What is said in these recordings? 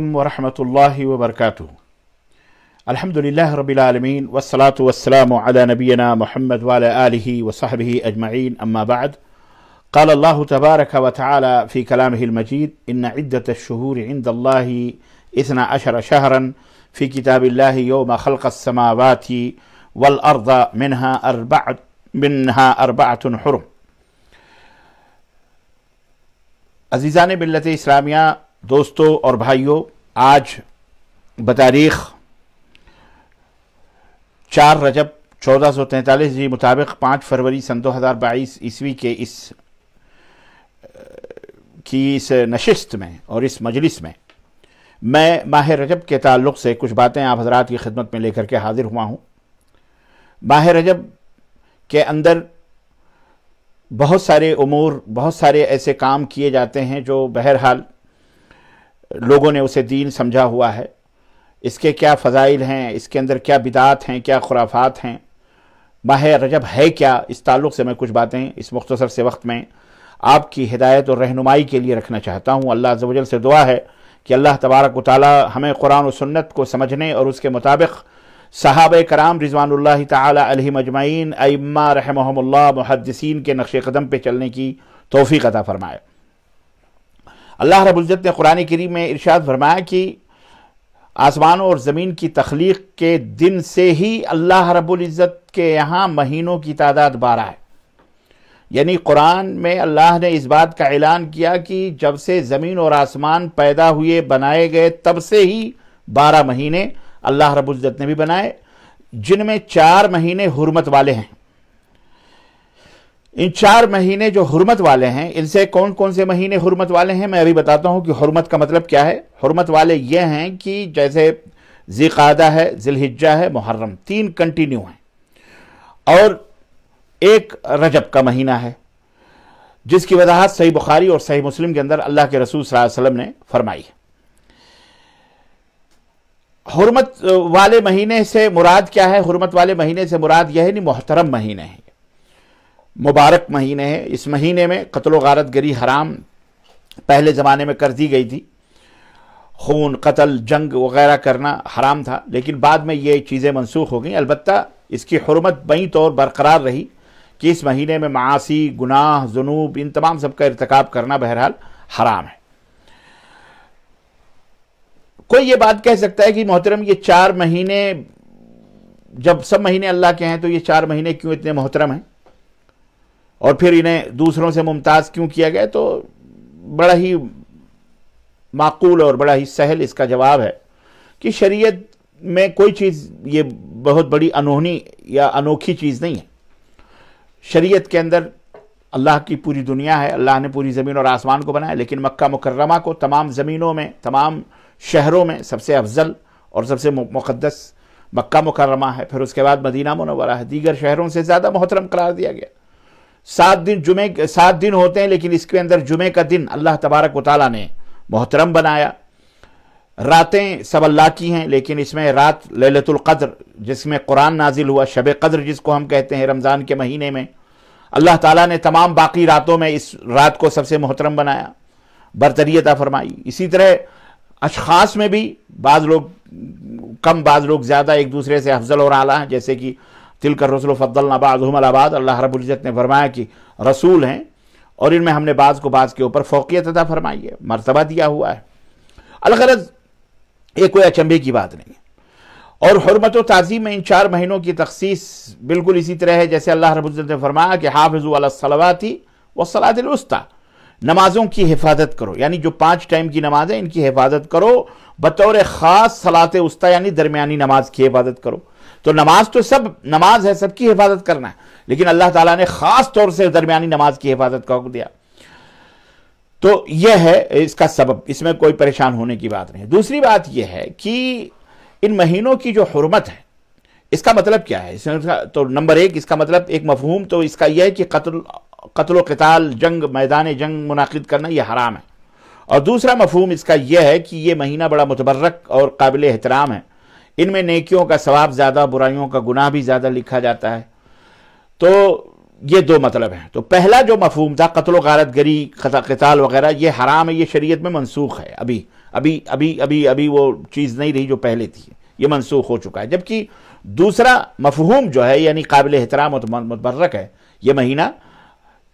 عليكم ورحمة الله وبركاته الحمد لله رب العالمين والصلاة والسلام على نبينا محمد وعلى آله وصحبه أجمعين أما بعد قال الله تبارك وتعالى في كلامه المجيد إن عدة الشهور عند الله إثنى عشر شهرا في كتاب الله يوم خلق السماوات والأرض منها أربعة منها أربعة حرم عزیزان ملت اسلامیہ दोस्तों और भाइयों आज बतारीख चार रजब चौदह सौ तैंतालीस जी मुताबिक पाँच फरवरी सन दो हज़ार बाईस ईस्वी के इस की इस नशस्त में और इस मजलिस में मैं माह रजब के ताल्लुक से कुछ बातें आप हजरात की खिदमत में लेकर के हाजिर हुआ हूँ माह रजब के अंदर बहुत सारे अमूर बहुत सारे ऐसे काम किए जाते हैं जो बहरहाल लोगों ने उसे दीन समझा हुआ है इसके क्या फ़जाइल हैं इसके अंदर क्या बिदात हैं क्या खुराफात हैं माह रजब है क्या इस ताल्लुक़ से मैं कुछ बातें इस मुख्तसर से वक्त में आपकी हिदायत और रहनुमाई के लिए रखना चाहता हूँ अल्लाह जजल से दुआ है कि अल्लाह तबारक ताली हमें कुरान और सुन्नत को समझने और उसके मुताबिक साहब कराम रिजवानल्ला तली मजमाइन अम्मा रहमल मुहदसिन के नक्श कदम पर चलने की तोफ़ी अता फ़रमाए अल्लाह रबुल्ज़त ने कुरान करीम में इरशाद फरमाया कि आसमानों और ज़मीन की तख्लीक के दिन से ही अल्लाह रबुल्ज़त के यहाँ महीनों की तादाद बारह है यानी कुरान में अल्लाह ने इस बात का ऐलान किया कि जब से ज़मीन और आसमान पैदा हुए बनाए गए तब से ही बारह महीने अल्लाह रबुजत ने भी बनाए जिनमें चार महीने हरमत वाले हैं इन चार महीने जो हुरमत वाले हैं इनसे कौन कौन से महीने हुरमत वाले हैं मैं अभी बताता हूं कि हुरमत का मतलब क्या है हुरमत वाले ये हैं कि जैसे ज़िकादा है जिलहिज्जा है मुहर्रम तीन कंटिन्यू हैं और एक रजब का महीना है जिसकी वजाहत सही बुखारी और सही मुस्लिम के अंदर अल्लाह के रसूल वसम ने फरमाई है हरमत वाले महीने से मुराद क्या है हरमत वाले महीने से मुराद यह नहीं मोहतरम महीने हैं मुबारक महीने हैं इस महीने में कत्ल गारत गरी हराम पहले ज़माने में कर दी गई थी खून कत्ल जंग वगैरह करना हराम था लेकिन बाद में ये चीज़ें मनसूख हो गई अलबत् इसकी हरमत बई तौर बरकरार रही कि इस महीने में मासी गुनाह जुनूब इन तमाम सब का इरतकब करना बहरहाल हराम है कोई ये बात कह सकता है कि मोहतरम ये चार महीने जब सब महीने अल्लाह के हैं तो ये चार महीने क्यों इतने मोहतरम हैं और फिर इन्हें दूसरों से मुमताज़ क्यों किया गया तो बड़ा ही माकूल और बड़ा ही सहल इसका जवाब है कि शरीयत में कोई चीज़ ये बहुत बड़ी अनोहनी या अनोखी चीज़ नहीं है शरीयत के अंदर अल्लाह की पूरी दुनिया है अल्लाह ने पूरी ज़मीन और आसमान को बनाया लेकिन मक्का मुकर्रमा को तमाम ज़मीनों में तमाम शहरों में सबसे अफजल और सबसे मुक़दस मक्का मुकर्रमा है फिर उसके बाद मदीना मनवरा है दीगर शहरों से ज़्यादा मोहतरम करार दिया गया सात दिन जुमे सात दिन होते हैं लेकिन इसके अंदर जुमे का दिन अल्लाह तबारक वाली ने मोहतरम बनाया रातें सब अल्लाह की हैं लेकिन इसमें रात कद्र जिसमें कुरान नाजिल हुआ शब कद्र जिसको हम कहते हैं रमज़ान के महीने में अल्लाह ताला ने तमाम बाकी रातों में इस रात को सबसे मोहतरम बनाया बरतरीता फरमाई इसी तरह अशखास में भी बाज़ लोग कम बाज़ लोग ज़्यादा एक दूसरे से अफजल और आला हैं जैसे कि तिलकर कर रसुल फ़द्दल हम अलाबाद अल्लाह रबुल्ज़त ने फरमाया कि रसूल हैं और इनमें हमने बाज़ को बाज़ के ऊपर फोकियत अदा फरमाई है मरतबा दिया हुआ है अलगरज ये कोई अचंभे की बात नहीं है और हरमत तज़ीम में इन चार महीनों की तखसीस बिल्कुल इसी तरह है जैसे अल्लाह रबुल्ज़त ने फरमाया कि हाफिज़लसलवाती वसलातुलस्ता नमाज़ों की हिफाजत करो यानी जो पाँच टाइम की नमाजें इनकी हिफाजत करो बतौर ख़ास सलात उस्ता यानी दरमियानी नमाज की हिफाजत करो तो नमाज तो सब नमाज है सबकी हिफाजत करना है लेकिन अल्लाह ताला ने खास तौर से दरमियानी नमाज की हिफाजत का हुक्म दिया तो यह है इसका सबब इसमें कोई परेशान होने की बात नहीं दूसरी बात यह है कि इन महीनों की जो हरमत है इसका मतलब क्या है तो नंबर एक इसका मतलब एक मफहूम तो इसका यह है कि कत्ल कत्ल कताल जंग मैदान जंग मुनद करना यह हराम है और दूसरा मफहूम इसका यह है कि यह महीना बड़ा मुतबरक और काबिल एहतराम है इनमें नेकियों का सवाब ज़्यादा बुराइयों का गुनाह भी ज़्यादा लिखा जाता है तो ये दो मतलब हैं तो पहला जो मफहूम था कत्ल गारत गरी कताल वगैरह ये हराम है ये शरीयत में मनसूख है अभी अभी अभी अभी अभी वो चीज़ नहीं रही जो पहले थी ये मनसूख हो चुका है जबकि दूसरा मफहूम जो है यानी काबिल एहतराम मतबरक है ये महीना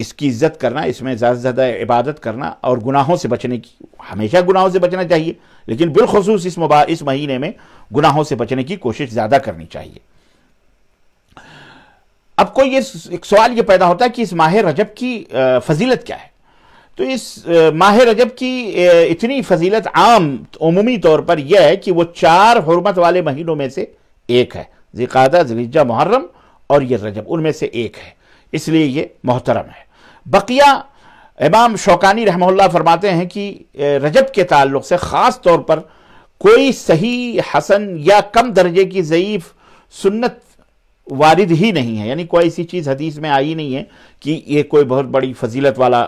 इसकी इज्जत करना इसमें ज़्यादा से ज़्यादा इबादत करना और गुनाहों से बचने की हमेशा गुनाहों से बचना चाहिए लेकिन बिलखसूस इस मुबा इस महीने में गुनाहों से बचने की कोशिश ज़्यादा करनी चाहिए अब कोई ये एक सवाल ये पैदा होता है कि इस माह रजब की फजीलत क्या है तो इस माह रजब की इतनी फजीलत आम अमूमी तौर पर यह है कि वो चार हरमत वाले महीनों में से एक है जिकादा जलीजा मुहर्रम और ये रजब उनमें से एक है इसलिए ये मोहतरम है बकिया इमाम शौकानी रहमल्ला फरमाते हैं कि रजब के ताल्लुक से ख़ास तौर पर कोई सही हसन या कम दर्जे की ज़यीफ़ सुन्नत वारिद ही नहीं है यानी कोई ऐसी चीज़ हदीस में आई नहीं है कि ये कोई बहुत बड़ी फजीलत वाला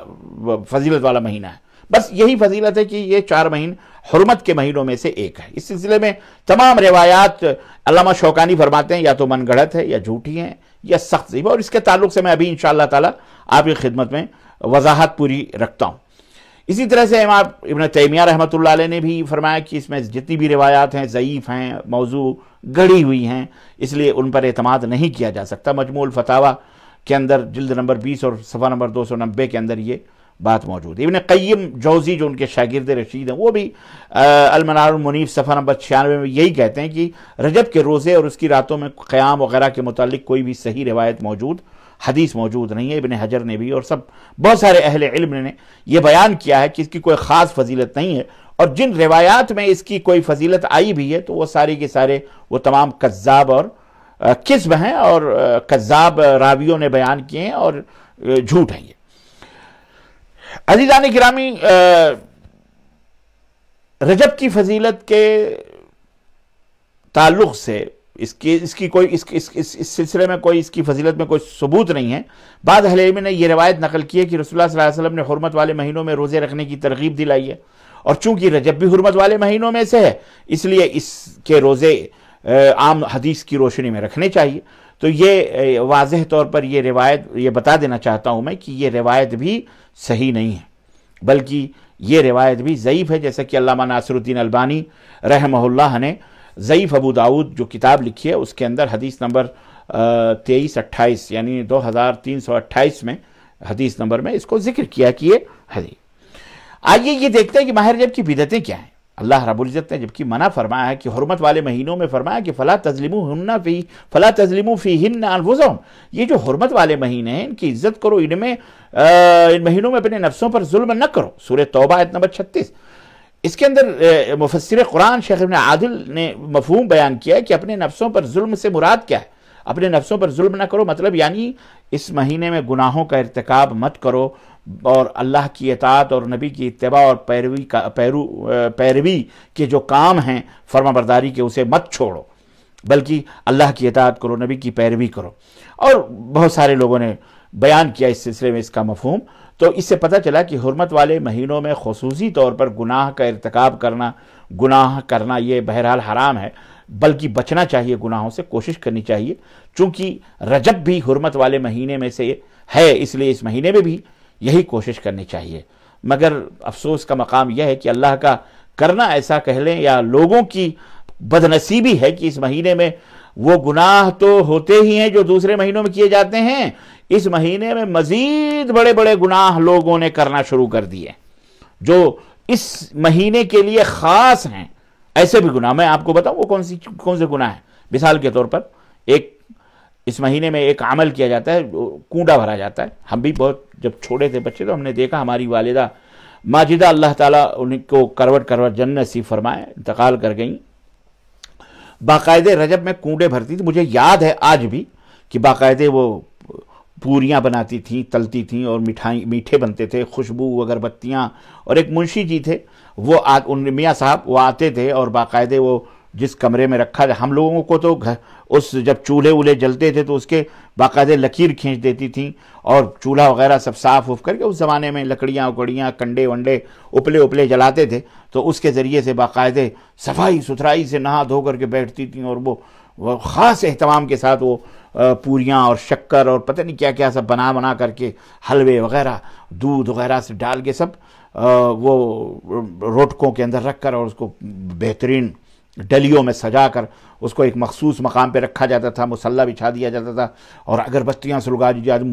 फजीलत वाला महीना है बस यही फजीलत है कि ये चार महीन हरमत के महीनों में से एक है इस सिलसिले में तमाम रिवायात अलामा शौकानी फरमाते हैं या तो मन गढ़त है या झूठी हैं या सख्त और इसके ताल्लुक से मैं अभी इन ताला आपकी खिदमत में वजाहत पूरी रखता हूँ इसी तरह से इमाम इबन तैमिया रहमत ने भी फरमाया कि इसमें जितनी भी रिवायात हैं ज़यीफ़ हैं मौजू गढ़ी हुई हैं इसलिए उन पर अतमाद नहीं किया जा सकता मजमूल फतावा के अंदर जल्द नंबर बीस और सफ़ा नंबर दो सौ नब्बे के अंदर ये बात मौजूद है इबन क़य्यम जौज़ी जो उनके शागिद रशीद हैं वो भी अलमनारमनीफ़ सफ़ा नंबर छियानवे में यही कहते हैं कि रजब के रोज़े और उसकी रातों में क़्याम वगैरह के मतलब कोई भी सही रिवायत मौजूद हदीस मौजूद नहीं है इबन हजर ने भी और सब बहुत सारे अहल इल्म ने यह बयान किया है कि इसकी कोई ख़ास फजीलत नहीं है और जिन रिवायात में इसकी कोई फजीलत आई भी है तो वो सारे के सारे वो तमाम कज्जाब और किस्म हैं और कज्जाब रावियों ने बयान किए हैं और झूठ हैं ये अजीज़ान गिरामी रजब की फजीलत के ताल्लुक से इसकी इसकी कोई इस, इस, इस, इस सिलसिले में कोई इसकी फजीलत में कोई सबूत नहीं है बाद हलेमी ने यह रवायत नकल की है कि रसोल्ला वसलम ने हरमत वाले महीनों में रोज़े रखने की तरगीब दिलाई है और चूंकि रजब भी हरमत वाले महीनों में से है इसलिए इसके रोज़े आम हदीस की रोशनी में रखने चाहिए तो ये वाज तौर पर यह रिवायत ये बता देना चाहता हूँ मैं कि ये रिवायत भी सही नहीं है बल्कि ये रिवायत भी ज़यीफ़ है जैसा कि अलामा नासरुद्दीन अलबानी रहमल्ला ने ज़यीफ़ अबू दाऊद जो किताब लिखी है उसके अंदर हदीस नंबर तेईस अट्ठाईस यानी दो हज़ार तीन सौ अट्ठाईस में हदीस नंबर में इसको जिक्र किया कि ये हदी आइए ये देखते हैं कि माहिर जब की बिदतें क्या हैं अल्लाह रबुल्ज़त ने जबकि मना फरमाया है कि हरमत वाले महीनों में फरमाया कि फ़ला तजलिमू हन्ना फ़ी फ़ला तजलिमू फ़ी हिन्न अनवज़म ये जो हरमत वाले महीने हैं इनकी इज्जत करो इनमें इन महीनों में अपने नफ्सों पर जुल्म न करो सूर्य तोबा आयत नंबर छत्तीस इसके अंदर मुफसर कुरान शेख इबन आदिल ने मफहूम बयान किया है कि अपने नफ्सों पर जुल्म से मुराद क्या है अपने नफ्सों पर जुल्म ना करो मतलब यानी इस महीने में गुनाहों का irतकब मत करो और अल्लाह की अतात और नबी की इतबा और पैरवी का पैरू पैरवी के जो काम हैं फर्माबरदारी के उसे मत छोड़ो बल्कि अल्लाह की अतात करो नबी की पैरवी करो और बहुत सारे लोगों ने बयान किया इस सिलसिले में इसका मफहम तो इससे पता चला कि हरमत वाले महीनों में खसूसी तौर पर गुनाह का इरतकब करना गुनाह करना ये बहरहाल हराम है बल्कि बचना चाहिए गुनाहों से कोशिश करनी चाहिए चूंकि रजब भी हरमत वाले महीने में से है इसलिए इस महीने में भी यही कोशिश करनी चाहिए मगर अफसोस का मकाम यह है कि अल्लाह का करना ऐसा कह लें या लोगों की बदनसीबी है कि इस महीने में वो गुनाह तो होते ही हैं जो दूसरे महीनों में किए जाते हैं इस महीने में मजीद बड़े बड़े गुनाह लोगों ने करना शुरू कर दिए जो इस महीने के लिए ख़ास हैं ऐसे भी गुनाह मैं आपको बताऊं वो कौन सी कौन से गुनाह हैं मिसाल के तौर पर एक इस महीने में एक अमल किया जाता है कूड़ा भरा जाता है हम भी बहुत जब छोटे थे बच्चे तो हमने देखा हमारी वालदा माजिदा अल्लाह ताला उनको करवट करवट जन्न नसीब फरमाए इंतकाल कर गई बाकायदे रजब में कूड़े भरती थी मुझे याद है आज भी कि बाकायदे वो पूरियाँ बनाती थी तलती थी और मिठाई मीठे बनते थे खुशबू अगरबत्तियाँ और एक मुंशी जी थे वो आ उन मियाँ साहब वो आते थे और बाकायदे वो जिस कमरे में रखा था हम लोगों को तो घर उस जब चूल्हे उल्हे जलते थे तो उसके बाकायदे लकीर खींच देती थी और चूल्हा वगैरह सब साफ उफ करके उस ज़माने में लकड़ियाँ उकड़ियाँ कंडे वंडे उपले उपले जलाते थे तो उसके ज़रिए से बाकायदे सफाई सुथराई से नहा धो करके बैठती थी और वो वो ख़ास अहतमाम के साथ वो पूरियाँ और शक्कर और पता नहीं क्या क्या सब बना बना करके हलवे वगैरह दूध वगैरह से डाल के सब वो रोटकों के अंदर रख कर और उसको बेहतरीन डलियों में सजा कर उसको एक मखसूस मकाम पर रखा जाता था मुसल्ला बिछा दिया जाता था और अगरबत्तियाँ सुलगा जी जाती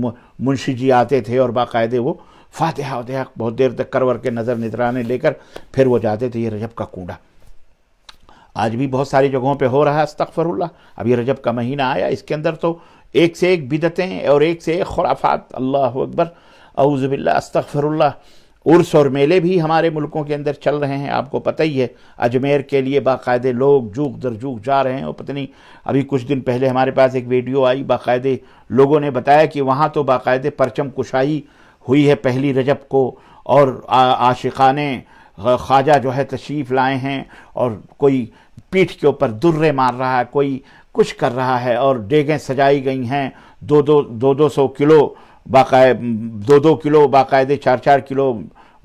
मुंशी जी आते थे और बाकायदे वो फातिहा वतहा बहुत देर तक करवर के नज़र निदराने लेकर फिर वो जाते थे ये रजब का कूड़ा आज भी बहुत सारी जगहों पे हो रहा है अस्तफ़रुल्ला अभी रजब का महीना आया इसके अंदर तो एक से एक बिदतें और एक से एक खुराफात अल्लाह अकबर अउज़बिल्ला अस्तफ़रुल्ला उर्स और मेले भी हमारे मुल्कों के अंदर चल रहे हैं आपको पता ही है अजमेर के लिए बाकायदे लोग जूक दर जूक जा रहे हैं और पता नहीं अभी कुछ दिन पहले हमारे पास एक वीडियो आई बाकायदे लोगों ने बताया कि वहाँ तो बाकायदे परचम कुशाई हुई है पहली रजब को और आशिकाने ख्वाजा जो है तशरीफ़ लाए हैं और कोई पीठ के ऊपर दुर्रे मार रहा है कोई कुछ कर रहा है और डेगें सजाई गई हैं दो दो दो दो सौ किलो बाकाय दो दो किलो बाकायदे चार चार किलो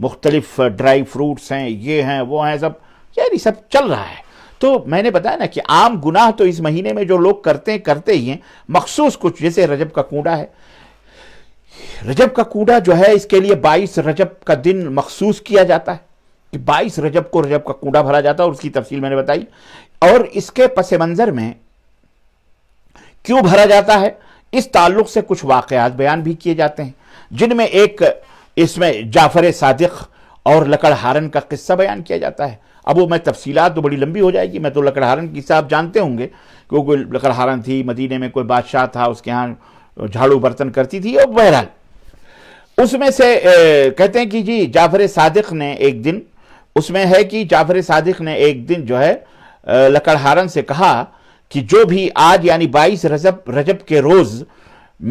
मुख्तलिफ ड्राई फ्रूट्स हैं ये हैं वो हैं सब यानी सब चल रहा है तो मैंने बताया ना कि आम गुनाह तो इस महीने में जो लोग करते हैं करते ही हैं मखसूस कुछ जैसे रजब का कूड़ा है रजब का कूड़ा जो है इसके लिए बाईस रजब का दिन मखसूस किया जाता है कि 22 रजब को रजब का कूड़ा भरा जाता है और उसकी तफसील मैंने बताई और इसके पस मंज़र में क्यों भरा जाता है इस ताल्लुक से कुछ वाकयात बयान भी किए जाते हैं जिनमें एक इसमें जाफ़र सादिक और लकड़हारन का किस्सा बयान किया जाता है अब वो मैं तफसीलात तो बड़ी लंबी हो जाएगी मैं तो लकड़हारन की साहब जानते होंगे कि वो कोई लकड़हारन थी मदीने में कोई बादशाह था उसके यहाँ झाड़ू बर्तन करती थी और बहरहाल उसमें से ए, कहते हैं कि जी जाफर सादिक ने एक दिन उसमें है कि जाफर सादिक ने एक दिन जो है लकड़हारन से कहा कि जो भी आज यानी बाईस रजब रजब के रोज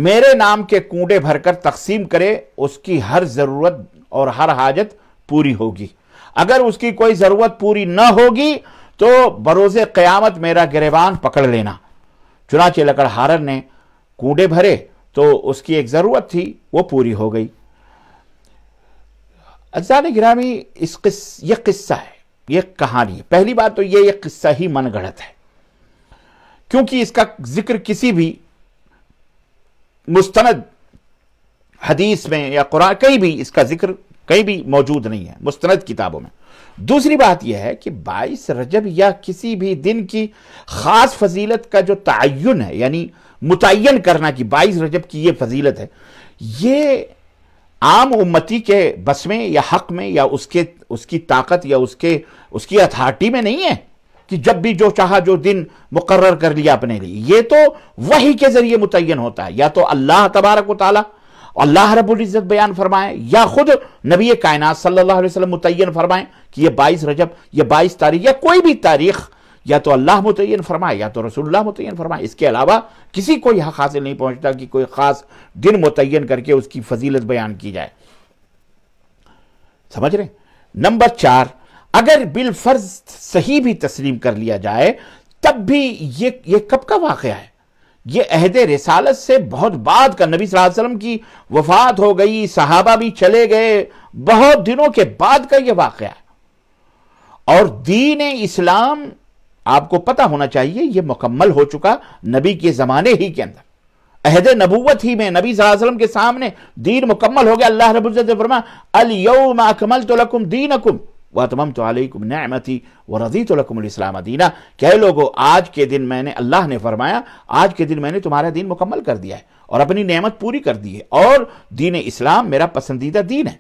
मेरे नाम के कूड़े भरकर तकसीम करे उसकी हर जरूरत और हर हाजत पूरी होगी अगर उसकी कोई जरूरत पूरी न होगी तो बरोज क़यामत मेरा गिरवान पकड़ लेना चुनाचे लकड़हारन ने कूड़े भरे तो उसकी एक ज़रूरत थी वो पूरी हो गई अजान गिरामी इस किस ये किस्सा है ये कहानी है पहली बात तो ये ये किस्सा ही मनगढ़ंत है क्योंकि इसका जिक्र किसी भी मुस्तनद हदीस में या कुरान कहीं भी इसका जिक्र कहीं भी मौजूद नहीं है मुस्तनद किताबों में दूसरी बात यह है कि 22 रजब या किसी भी दिन की खास फजीलत का जो तयन है यानी मुतन करना कि 22 रजब की यह फजीलत है ये आम उम्मती के बस में या हक में या उसके उसकी ताकत या उसके उसकी अथॉरिटी में नहीं है कि जब भी जो चाहा जो दिन मुकर्र कर लिया अपने लिए ये तो वही के जरिए मुतन होता है या तो अल्लाह तबारक वाली अल्लाह रबुल्ज़त बयान फरमाएं या खुद नबी कायनात सल्लल्लाहु अलैहि वसल्लम मुतन फरमाएं कि ये बाईस रजब ये बाईस तारीख या कोई भी तारीख या तो अल्लाह मुतन फरमाए या तो रसूलुल्लाह मुतन फरमाए इसके अलावा किसी को यह हासिल नहीं पहुंचता कि कोई ख़ास दिन मुतन करके उसकी फजीलत बयान की जाए समझ रहे नंबर चार अगर बिलफर्ज सही भी तस्लीम कर लिया जाए तब भी ये ये कब का वाक़ है ये अहद रसालत से बहुत बाद का नबी वसल्लम की वफात हो गई सहाबा भी चले गए बहुत दिनों के बाद का यह वाक़ है और दीन इस्लाम आपको पता होना चाहिए यह मुकम्मल हो चुका नबी के ज़माने ही के अंदर अहद नबूत ही में नबी वसल्लम के सामने दीन मुकम्मल हो गया अल्लाह फरमा अल अकमल तो लकुम दीन अकुम व तमाम तो अलकुम नमती व रजी तो लकुमलाम दीना कह लोगो आज के दिन मैंने अल्लाह ने फरमाया आज के दिन मैंने तुम्हारा दीन मुकम्मल कर दिया है और अपनी नेमत पूरी कर दी है और दीन इस्लाम मेरा पसंदीदा दीन है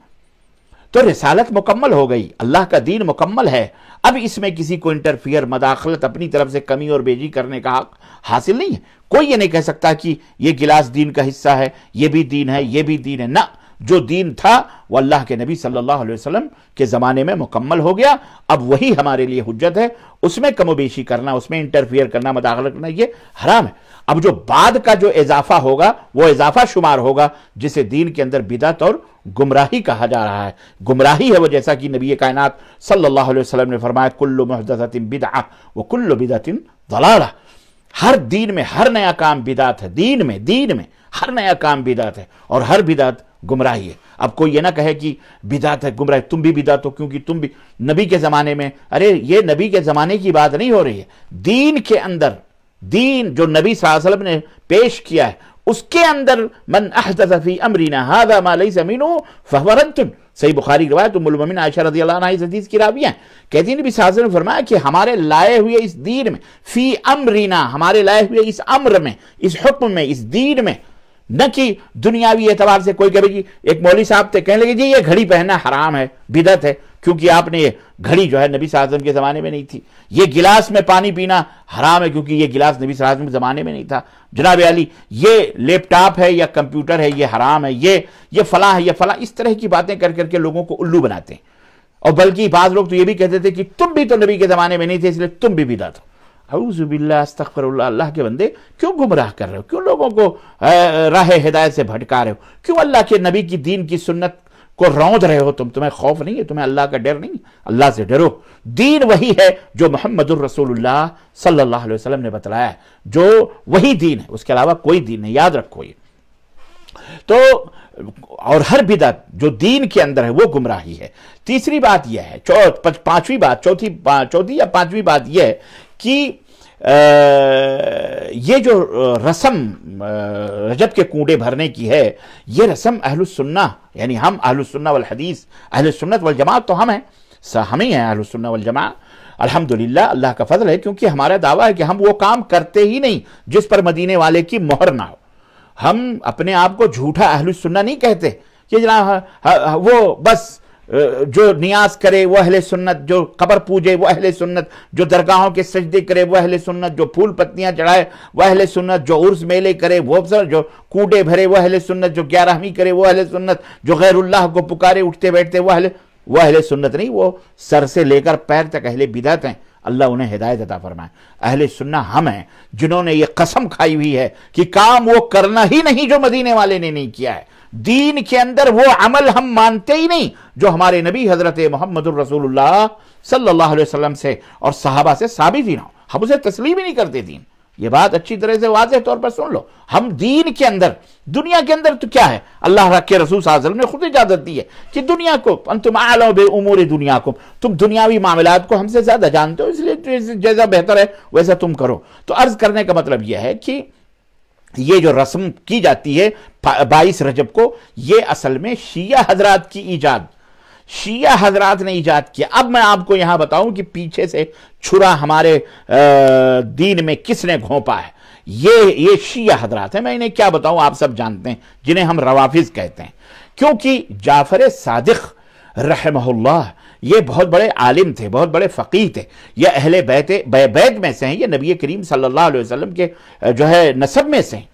तो रिसालत मुकम्मल हो गई अल्लाह का दीन मुकम्मल है अब इसमें किसी को इंटरफियर मदाखलत अपनी तरफ से कमी और बेजी करने का हक हासिल नहीं है कोई ये नहीं कह सकता कि ये गिलास दीन का हिस्सा है ये भी दीन है ये भी दीन है ना जो दीन था वो अल्लाह के नबी सल्लल्लाहु अलैहि वसल्लम के ज़माने में मुकम्मल हो गया अब वही हमारे लिए हजत है उसमें कमोबेशी करना उसमें इंटरफियर करना मदाखलत करना ये हराम है अब जो बाद का जो इजाफा होगा वो इजाफा शुमार होगा जिसे दीन के अंदर बिदत और गुमराही कहा जा रहा है गुमराही है वो जैसा कि नबी कायनात सल्लल्लाहु अलैहि वसल्लम ने फरमाया कुल्लु महदतिन बिदआ व कुल्लु बिदतिन दलाला हर दीन में हर नया काम बिदात है दीन में दीन में हर नया काम बिदात है और हर बिदात गुमराही है अब कोई ये ना कहे कि बिदात है गुमराह तुम भी बिदात हो क्योंकि तुम भी नबी के ज़माने में अरे ये नबी के ज़माने की बात नहीं हो रही है दीन के अंदर दीन जो नबी वसल्लम ने पेश किया है उसके अंदर मन अहदी अमरीना हादा मालई जमीन फहवरतुन सही बुखारी रवायत मुलमिन आयशा रजी अल्लाह इस हदीस की रावी हैं कहती नबी साजन ने फरमाया कि हमारे लाए हुए इस दीन में फ़ी अमरीना हमारे लाए हुए इस अम्र में इस हुक्म में इस दीन में न कि दुनियावी एतबार से कोई कभी एक मौली साहब थे कहने लगे जी ये घड़ी पहनना हराम है बिदत है क्योंकि आपने ये घड़ी जो है नबी साजम के ज़माने में नहीं थी ये गिलास में पानी पीना हराम है क्योंकि ये गिलास नबी साजम के ज़माने में नहीं था जनाब अली ये लैपटॉप है या कंप्यूटर है ये हराम है ये ये फला है ये फला इस तरह की बातें कर करके लोगों को उल्लू बनाते हैं और बल्कि बाज़ लोग तो ये भी कहते थे कि तुम भी तो नबी के ज़माने में नहीं थे इसलिए तुम भी बिदत हो अउजुबिल्ला अल्लाह के बंदे क्यों गुमराह कर रहे हो क्यों लोगों को राह हिदायत से भटका रहे हो क्यों अल्लाह के नबी की दीन की सुन्नत को रौंद रहे हो तुम तुम्हें खौफ नहीं है तुम्हें अल्लाह का डर नहीं अल्लाह से डरो दीन वही है जो मोहम्मद रसूलुल्लाह सल्लल्लाहु अलैहि वसल्लम ने बतलाया जो वही दीन है उसके अलावा कोई दीन नहीं याद रखो ये तो और हर बिदत जो दीन के अंदर है वो गुमराही है तीसरी बात यह है पांचवी बात चौथी चौथी या पांचवी बात यह है कि ये जो रसम रजब के कूड़े भरने की है ये रसम अहलुसन्ना यानी हम अहलुसन्ना वल हदीस अहलुसन्नत वल जमात तो हम हैं हम ही हैं अहलुसन्ना वल जमात अल्हम्दुलिल्लाह अल्लाह का फजल है क्योंकि हमारा दावा है कि हम वो काम करते ही नहीं जिस पर मदीने वाले की मोहर ना हो हम अपने आप को झूठा अहलुसन्ना नहीं कहते कि जना वो बस जो नियाज करे वह अहले सुन्नत जो कबर पूजे वह अहले सुन्नत जो दरगाहों के सजदे करे वह अहले सुन्नत जो फूल पत्तियां चढ़ाए वह अहले सुन्नत जो उर्स मेले करे वो सर जो कूटे भरे वह अहले सुन्नत जो ग्यारहवीं करे वह अहले सुन्नत जो गैरुल्लाह को पुकारे उठते बैठते वह अहले वह अहले सुन्नत नहीं वो सर से लेकर पैर तक अहले बिदात हैं अल्लाह उन्हें हिदायत अता फरमाए अहले सुन्ना हम हैं जिन्होंने ये कसम खाई हुई है कि काम वो करना ही नहीं जो मदीने वाले ने नहीं किया है दीन के अंदर वो अमल हम मानते ही नहीं जो हमारे नबी हजरत मोहम्मद सल्लल्लाहु अलैहि से और साहबा से साबित ही ना हो हम उसे तस्लीम ही नहीं करते दीन ये बात अच्छी तरह से वाज तौर पर सुन लो हम दीन के अंदर दुनिया के अंदर तो क्या है अल्लाह के रसूल साजल ने खुद इजाजत दी है कि दुनिया को तुम आलो बे उमूर दुनिया को तुम दुनियावी मामला को हमसे ज्यादा जानते हो इसलिए तो जैसा बेहतर है वैसा तुम करो तो अर्ज करने का मतलब यह है कि ये जो रस्म की जाती है बाईस रजब को ये असल में शिया हजरात की ईजाद शिया हजरात ने ईजाद किया अब मैं आपको यहां बताऊं कि पीछे से छुरा हमारे दीन में किसने घोंपा है ये ये शिया हजरात है मैं इन्हें क्या बताऊं आप सब जानते हैं जिन्हें हम रवाफिज कहते हैं क्योंकि जाफर सादिक रहमहुल्लाह ये बहुत बड़े आलिम थे बहुत बड़े फ़कीर थे ये अहल बैत बैत में से हैं ये नबी करीम सल्लल्लाहु अलैहि वसल्लम के जो है नसब में से हैं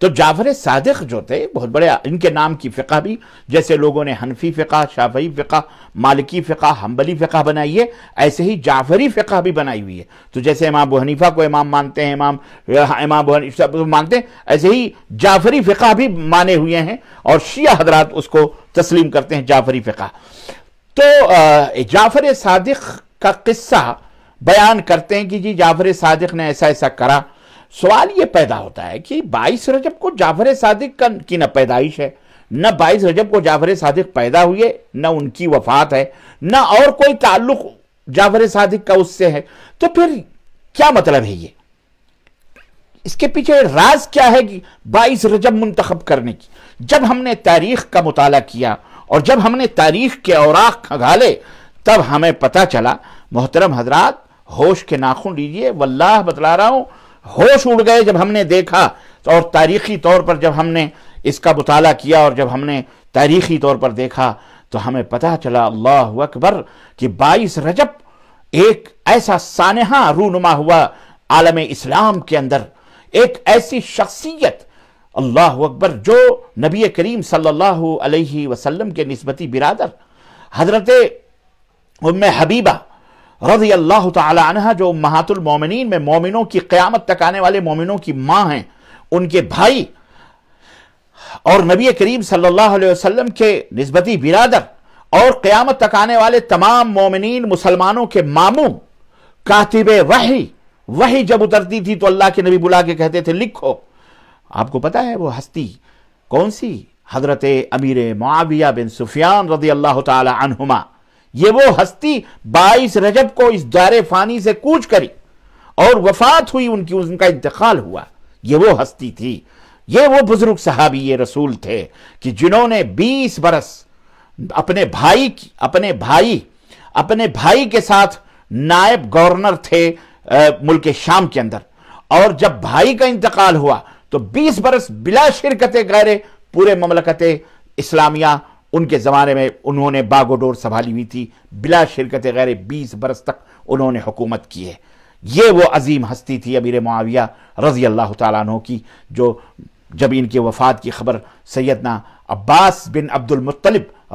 तो जाफर सादिक जो थे बहुत बड़े इनके नाम की फ़िका भी जैसे लोगों ने हनफी फ़िका शाफी फ़िका मालिकी फ़िका हम्बली फ़िका बनाई है ऐसे ही जाफरी फ़िका भी बनाई हुई है तो जैसे इमाम हनीफा को इमाम मानते हैं इमाम इमाम सब मानते हैं ऐसे ही जाफरी फ़िका भी माने हुए हैं और शिया हजरात उसको तस्लीम करते हैं जाफरी फ़िका तो जाफर सादिक का किस्सा बयान करते हैं कि जी जाफर सादिक ने ऐसा ऐसा करा सवाल यह पैदा होता है कि 22 रजब को जाफर सादिक का की न पैदाइश है न 22 रजब को जाफर सादिक पैदा हुए न उनकी वफात है न और कोई ताल्लुक जाफर सादिक का उससे है तो फिर क्या मतलब है ये इसके पीछे राज क्या है कि बाईस रजब मुंतखब करने की जब हमने तारीख का मुताला किया और जब हमने तारीख के औराक खंगाले तब हमें पता चला मोहतरम हजरात होश के नाखून लीजिए वल्लाह बतला रहा हूँ होश उड़ गए जब हमने देखा तो और तारीखी तौर पर जब हमने इसका मुताला किया और जब हमने तारीखी तौर पर देखा तो हमें पता चला अल्लाह अकबर कि बाईस रजब एक ऐसा सानहा रूनुमा हुआ आलम इस्लाम के अंदर एक ऐसी शख्सियत अल्लाह अकबर जो नबी करीम सल्लल्लाहु अलैहि वसल्लम के नस्बती बिरादर हज़रत उम हबीबा रज़ी अल्लाह तहा जो महातुलमोमिन में मोमिनों की क़्यामत तक आने वाले मोमिनों की माँ हैं उनके भाई और नबी करीम सल्लल्लाहु अलैहि वसल्लम के नस्बती बिरादर और क़्यामत तक आने वाले तमाम मोमिन मुसलमानों के मामू कातिब वही वही जब उतरती थी तो अल्लाह के नबी बुला के कहते थे लिखो आपको पता है वो हस्ती कौन सी हजरत अमीर मुआविया बिन सुफियान रजी अल्लाह तुमा ये वो हस्ती बाईस रजब को इस दार फानी से कूच करी और वफात हुई उनकी उनका इंतकाल हुआ ये वो हस्ती थी ये वो बुजुर्ग साहबी ये रसूल थे कि जिन्होंने 20 बरस अपने भाई की अपने भाई अपने भाई के साथ नायब गवर्नर थे मुल्क शाम के अंदर और जब भाई का इंतकाल हुआ तो 20 बरस बिला शिरकत गैर पूरे ममलकत इस्लामिया उनके ज़माने में उन्होंने बागोडोर संभाली हुई थी बिला शिरकत गैर 20 बरस तक उन्होंने हुकूमत की है ये वो अजीम हस्ती थी अमीर मुआविया रज़ी अल्लाह तु की जो जब इनके वफात की खबर सैदना अब्बास बिन अब्दुल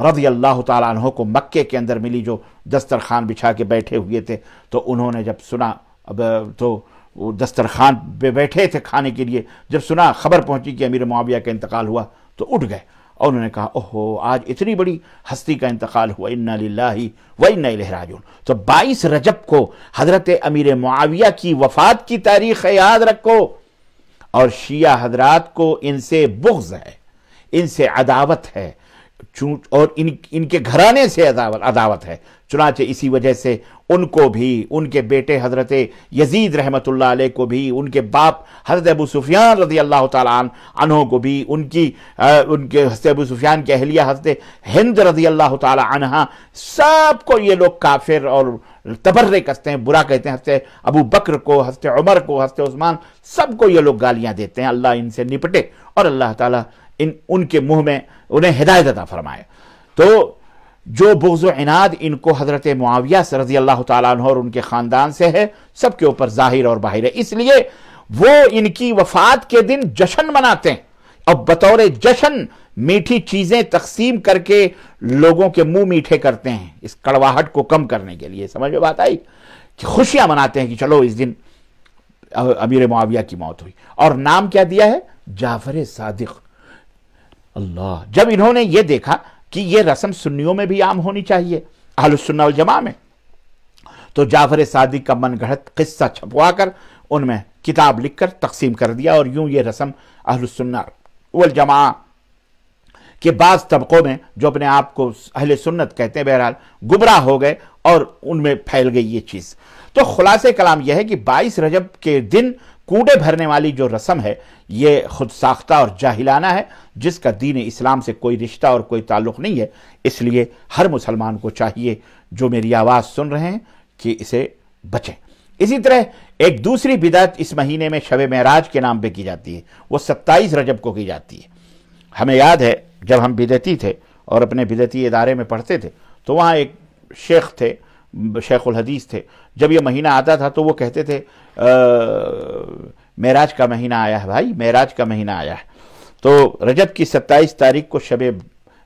रजी अल्लाह तु को मक्के के अंदर मिली जो दस्तरखान बिछा के बैठे हुए थे तो उन्होंने जब सुना अब तो वो दस्तरखान पे बैठे थे खाने के लिए जब सुना खबर पहुंची कि अमीर मुआविया का इंतकाल हुआ तो उठ गए और उन्होंने कहा ओहो आज इतनी बड़ी हस्ती का इंतकाल हुआ इन्ना लाही व इन्ना लहराजुल तो 22 रजब को हजरत अमीर मुआविया की वफात की तारीख है याद रखो और शिया हजरात को इनसे बुग्ज है इनसे अदावत है और इन इनके घराने से अदावत अदावत है चुनाचे इसी वजह से उनको भी उनके बेटे हज़रत यजीद रहमत आ को भी उनके बाप हज़रत अबू सुफियान रजी अल्लाह तहों को भी उनकी आ, उनके हज़रत अबू सुफियान के अहलिया हज़रत हिंद रजी अल्लाह तहा सबको ये लोग काफिर और तबर्रे कसते हैं बुरा कहते हैं हंसते अबू बकर को हंसते उमर को हंसते उस्मान सबको ये लोग गालियाँ देते हैं अल्लाह इनसे निपटे और अल्लाह ताली इन उनके मुंह में उन्हें हिदायत अदा फरमाए तो जो बोजो इनाद इनको हज़रत मुआविया रजी अल्लाह तह और उनके ख़ानदान से है सबके ऊपर ज़ाहिर और बाहिर है इसलिए वो इनकी वफात के दिन जश्न मनाते हैं और बतौर जश्न मीठी चीज़ें तकसीम करके लोगों के मुंह मीठे करते हैं इस कड़वाहट को कम करने के लिए समझ में बात आई कि खुशियां मनाते हैं कि चलो इस दिन अमीर मुआविया की मौत हुई और नाम क्या दिया है जाफर सादिक अल्लाह जब इन्होंने ये देखा कि ये रस्म सुन्नियों में भी आम होनी चाहिए आलसन्ना जमा में तो जाफर सादी का मनगढ़ंत किस्सा छपवा कर उनमें किताब लिखकर तकसीम कर दिया और यूं ये रस्म अहलसन्ना वल जमा के बाद तबकों में जो अपने आप को अहल सुन्नत कहते हैं बहरहाल गुबरा हो गए और उनमें फैल गई ये चीज़ तो खुलासे कलाम यह है कि 22 रजब के दिन कूड़े भरने वाली जो रस्म है ये खुद साख्ता और जाहिलाना है जिसका दीन इस्लाम से कोई रिश्ता और कोई ताल्लुक नहीं है इसलिए हर मुसलमान को चाहिए जो मेरी आवाज़ सुन रहे हैं कि इसे बचें इसी तरह एक दूसरी बिदात इस महीने में शब महराज के नाम पे की जाती है वो सत्ताईस रजब को की जाती है हमें याद है जब हम बिदती थे और अपने बिदती इदारे में पढ़ते थे तो वहाँ एक शेख थे शेख हदीस थे जब ये महीना आता था तो वो कहते थे महराज का महीना आया है भाई महराज का महीना आया है तो रजब की सत्ताईस तारीख को शब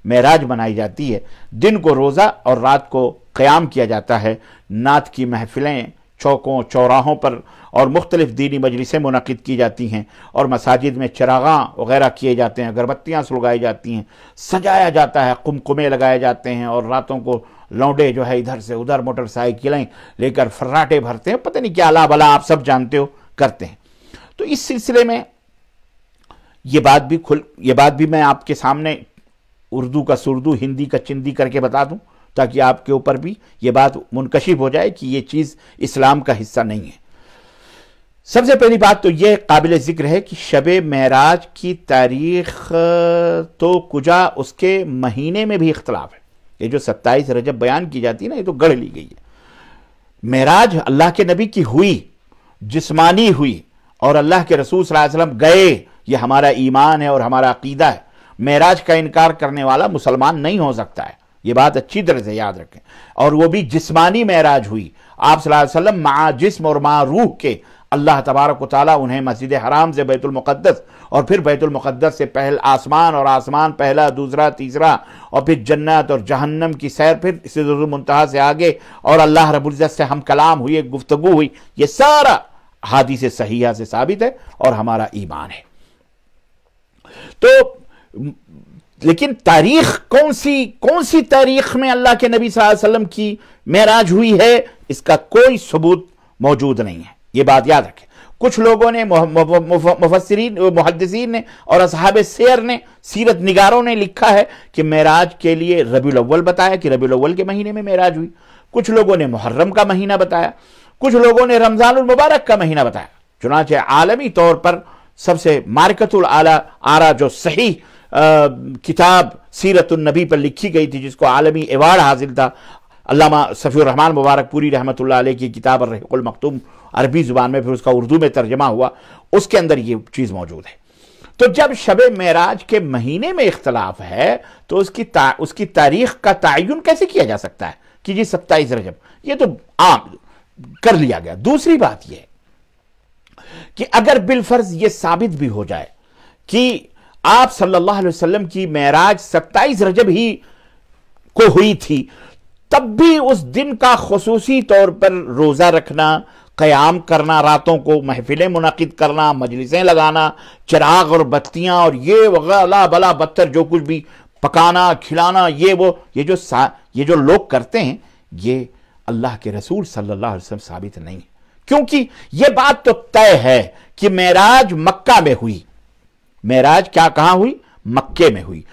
महराज मनाई जाती है दिन को रोज़ा और रात को क़याम किया जाता है नात की महफिलें चौकों चौराहों पर और मुख्तलिफ दीनी मजलिसें मुनद की जाती हैं और मसाजिद में चरागा वगैरह किए जाते हैं अगरबत्तियाँ सुलगाई जाती हैं सजाया जाता है कुमकुमे लगाए जाते हैं और रातों को लौंडे जो है इधर से उधर मोटरसाइकिलें लेकर फर्राटे भरते हैं पता नहीं क्या अला बला आप सब जानते हो करते हैं तो इस सिलसिले में ये बात भी खुल ये बात भी मैं आपके सामने उर्दू का सुर्दू हिंदी का चिंदी करके बता दूं ताकि आपके ऊपर भी ये बात मुनकशिफ हो जाए कि ये चीज़ इस्लाम का हिस्सा नहीं है सबसे पहली बात तो ये काबिल ज़िक्र है कि शब महराज की तारीख तो कुजा उसके महीने में भी इख्तलाफ है ये जो सत्ताईस रजब बयान की जाती है ना ये तो गढ़ ली गई है महराज अल्लाह के नबी की हुई जिस्मानी हुई और अल्लाह के रसूल वसल्लम गए ये हमारा ईमान है और हमारा अकीदा है महराज का इनकार करने वाला मुसलमान नहीं हो सकता है ये बात अच्छी तरह से याद रखें और वो भी जिस्मानी महराज हुई आप वसल्लम मा जिस्म और मा रूह के अल्लाह तबारक ताली उन्हें मस्जिद हराम से बैतुलमक़दस और फिर बैतुलमक़दस से पहल आसमान और आसमान पहला दूसरा तीसरा और फिर जन्नत और जहन्नम की सैर फिर इसमतहा से आगे और अल्लाह रबुल्ज़त से हम कलाम हुए गुफ्तु हुई ये सारा हादी से सहिया से साबित है और हमारा ईमान है तो लेकिन तारीख कौन सी कौन सी तारीख में अल्लाह के नबी वसल्लम की महराज हुई है इसका कोई सबूत मौजूद नहीं है ये बात याद रखें कुछ लोगों ने मुफसरीन मुहदसिन ने और अब शेर ने सीरत निगारों ने लिखा है कि महराज के लिए रबी अव्वल बताया कि रबी अव्वल के महीने में मेराज हुई कुछ लोगों ने मुहर्रम का महीना बताया कुछ लोगों ने रमज़ान मुबारक का महीना बताया चुनाचे आलमी तौर पर सबसे मार्कतुल आला आरा जो सही आ, किताब सीरतुलनबी पर लिखी गई थी जिसको आलमी एवार्ड हासिल था अलामा सफ़ी रहमान मुबारक पूरी की किताब और मखतूम अरबी ज़ुबान में फिर उसका उर्दू में तर्जमा हुआ उसके अंदर ये चीज़ मौजूद है तो जब शब मराज के महीने में इख्तलाफ है तो उसकी ता, उसकी तारीख का तयन कैसे किया जा सकता है कि जी सत्ताईस रजब ये तो आम कर लिया गया दूसरी बात यह कि अगर बिलफर्ज यह साबित भी हो जाए कि आप सल्लल्लाहु अलैहि वसल्लम की महराज सत्ताईस रजब ही को हुई थी तब भी उस दिन का खसूसी तौर पर रोज़ा रखना क़याम करना रातों को महफिलें मुनद करना मजलिसें लगाना चिराग और बत्तियाँ और ये वगैरह भला बदतर जो कुछ भी पकाना खिलाना ये वो ये जो सा ये जो लोग करते हैं ये अल्लाह के रसूल सल्लल्लाहु अलैहि वसल्लम साबित नहीं है क्योंकि ये बात तो तय है कि महराज मक्का में हुई महराज क्या कहाँ हुई मक्के में हुई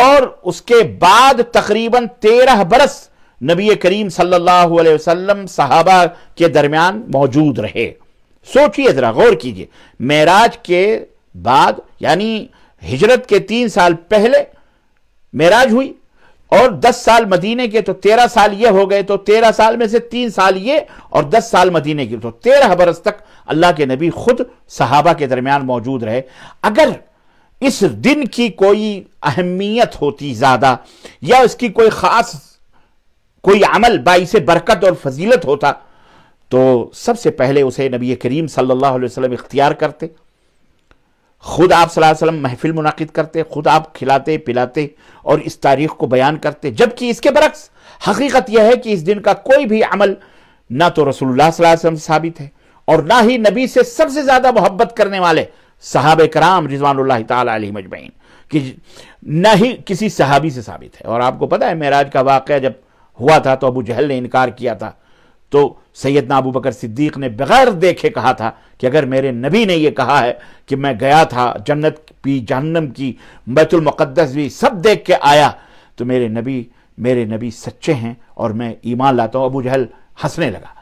और उसके बाद तकरीबन तेरह बरस नबी करीम सल्लल्लाहु अलैहि वसल्लम सहाबा के दरमियान मौजूद रहे सोचिए ज़रा गौर कीजिए मेराज के बाद यानी हिजरत के तीन साल पहले मेराज हुई और दस साल मदीने के तो तेरह साल ये हो गए तो तेरह साल में से तीन साल ये और दस साल मदीने के तो तेरह बरस तक अल्लाह के नबी खुद सहाबा के दरमियान मौजूद रहे अगर इस दिन की कोई अहमियत होती ज़्यादा या इसकी कोई ख़ास कोई अमल बाईस बरकत और फजीलत होता तो सबसे पहले उसे नबी करीम सल्लल्लाहु अलैहि वसल्लम इख्तियार करते खुद आप सल्लल्लाहु अलैहि वसल्लम महफिल मुनद करते खुद आप खिलाते पिलाते और इस तारीख को बयान करते जबकि इसके बरक्स हकीकत यह है कि इस दिन का कोई भी अमल ना तो रसूलुल्लाह सल्लल्लाहु अलैहि वसल्लम साबित है और ना ही नबी से सबसे ज़्यादा मोहब्बत करने वाले सहाब कराम रिजवान तली मजमैन कि ना ही किसी सहाबी से साबित है और आपको पता है महराज का वाक़ जब हुआ था तो अबू जहल ने इनकार किया था तो सैदना अबू बकर सिद्दीक ने बगैर देखे कहा था कि अगर मेरे नबी ने यह कहा है कि मैं गया था जन्नत भी जहन्नम की बैतुलमक़दस भी सब देख के आया तो मेरे नबी मेरे नबी सच्चे हैं और मैं ईमान लाता हूँ अबू जहल हंसने लगा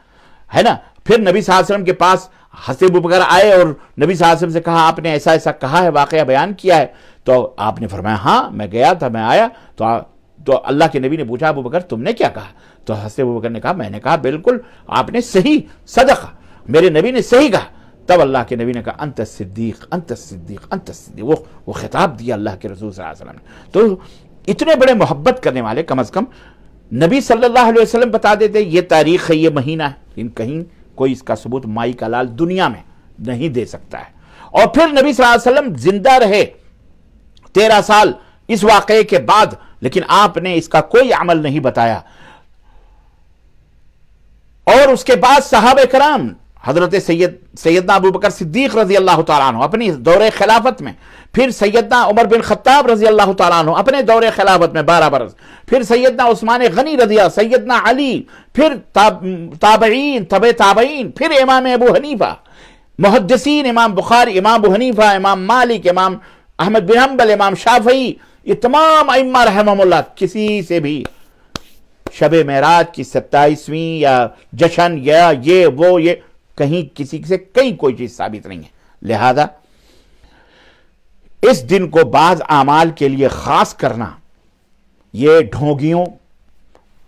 है ना फिर नबी साहब के पास हंसे बकर आए और नबी साहब से कहा आपने ऐसा ऐसा कहा है वाक़ बयान किया है तो आपने फरमाया हाँ मैं गया था मैं आया तो तो अल्लाह के नबी ने पूछा अबू बकर तुमने क्या कहा तो हंसते अबू बकर ने कहा मैंने कहा बिल्कुल आपने सही सदक मेरे नबी ने सही कहा तब अल्लाह के नबी ने कहा अंत सिद्दीक अंत सिद्दीक अंत सिद्दीक वो वो खिताब दिया अल्लाह के रसूल वसल्लम ने तो इतने बड़े मोहब्बत करने वाले कम अज़ कम नबी सल्लल्लाहु अलैहि वसल्लम बता देते ये तारीख है ये महीना है लेकिन कहीं कोई इसका सबूत माई का लाल दुनिया में नहीं दे सकता है और फिर नबी सल्लल्लाहु अलैहि वसल्लम जिंदा रहे तेरह साल इस वाकये के बाद लेकिन आपने इसका कोई अमल नहीं बताया और उसके बाद साहब कराम हजरत सैयद सैयदना अबू बकर सिद्दीक रजी अल्लाह तु अपनी दौरे खिलाफत में फिर सैयदना उमर बिन खत्ताब रजी अल्लाह तु अपने दौरे खिलाफत में बारह बरस फिर सैयदना उस्मान गनी रजिया सैयदना अली फिर ताबईन तब ताबईन फिर इमाम अबू हनीफा मुहदसिन इमाम बुखारी इमाम अबू हनीफा इमाम मालिक इमाम अहमद बिहम्बल इमाम शाफई ये तमाम अम्मा रहमल्ला किसी से भी शब महराज की सत्ताईसवीं या जशन या ये वो ये कहीं किसी से कहीं कोई चीज़ साबित नहीं है लिहाजा इस दिन को बाज आमाल के लिए ख़ास करना ये ढोंगियों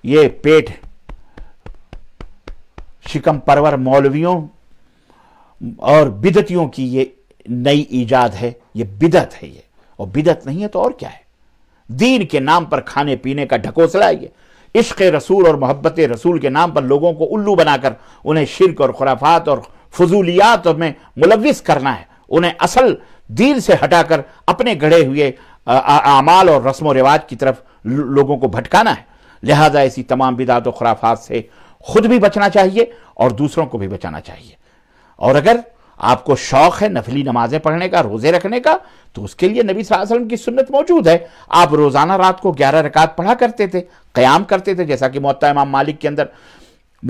ये पेट शिकम परवर मौलवियों और बिदतियों की ये नई ईजाद है ये बिदत है ये और बिदत नहीं है तो और क्या है दीन के नाम पर खाने पीने का ढकोसला है इश्क रसूल और मोहब्बत रसूल के नाम पर लोगों को उल्लू बनाकर उन्हें शिरक और खुराफात और फजूलियात में मुलविस करना है उन्हें असल दीन से हटाकर अपने गढ़े हुए अमाल और रस्म व रिवाज की तरफ लोगों को भटकाना है लिहाजा ऐसी तमाम बिदात और खुराफात से खुद भी बचना चाहिए और दूसरों को भी बचाना चाहिए और अगर आपको शौक है नफली नमाजें पढ़ने का रोजे रखने का तो उसके लिए नबी वसल्लम की सुन्नत मौजूद है आप रोजाना रात को ग्यारह रकात पढ़ा करते थे क्याम करते थे जैसा कि मोता इमाम मालिक के अंदर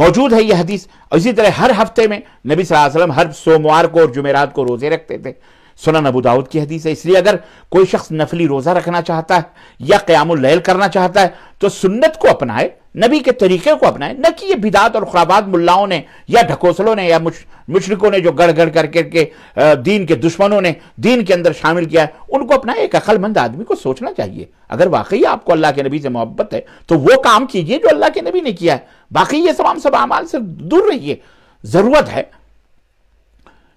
मौजूद है यह हदीस इसी तरह हर हफ्ते में नबी वसल्लम हर सोमवार को और जुमेरात को रोजे रखते थे सुना अबू दाऊद की हदीस है इसलिए अगर कोई शख्स नफली रोज़ा रखना चाहता है या क्यामुल करना चाहता है तो सुन्नत को अपनाए नबी के तरीके को अपनाएं न कि ये बिदात और खुराबाद मुल्लाओं ने या ढकोसलों ने या मुशरकों ने जो गढ़ गढ़ करके करके दीन के दुश्मनों ने दीन के अंदर शामिल किया है उनको अपना एक अक्लमंद आदमी को सोचना चाहिए अगर वाकई आपको अल्लाह के नबी से मोहब्बत है तो वो काम कीजिए जो अल्लाह के नबी ने किया है बाकी ये तमाम सब अमाल से दूर रहिए ज़रूरत है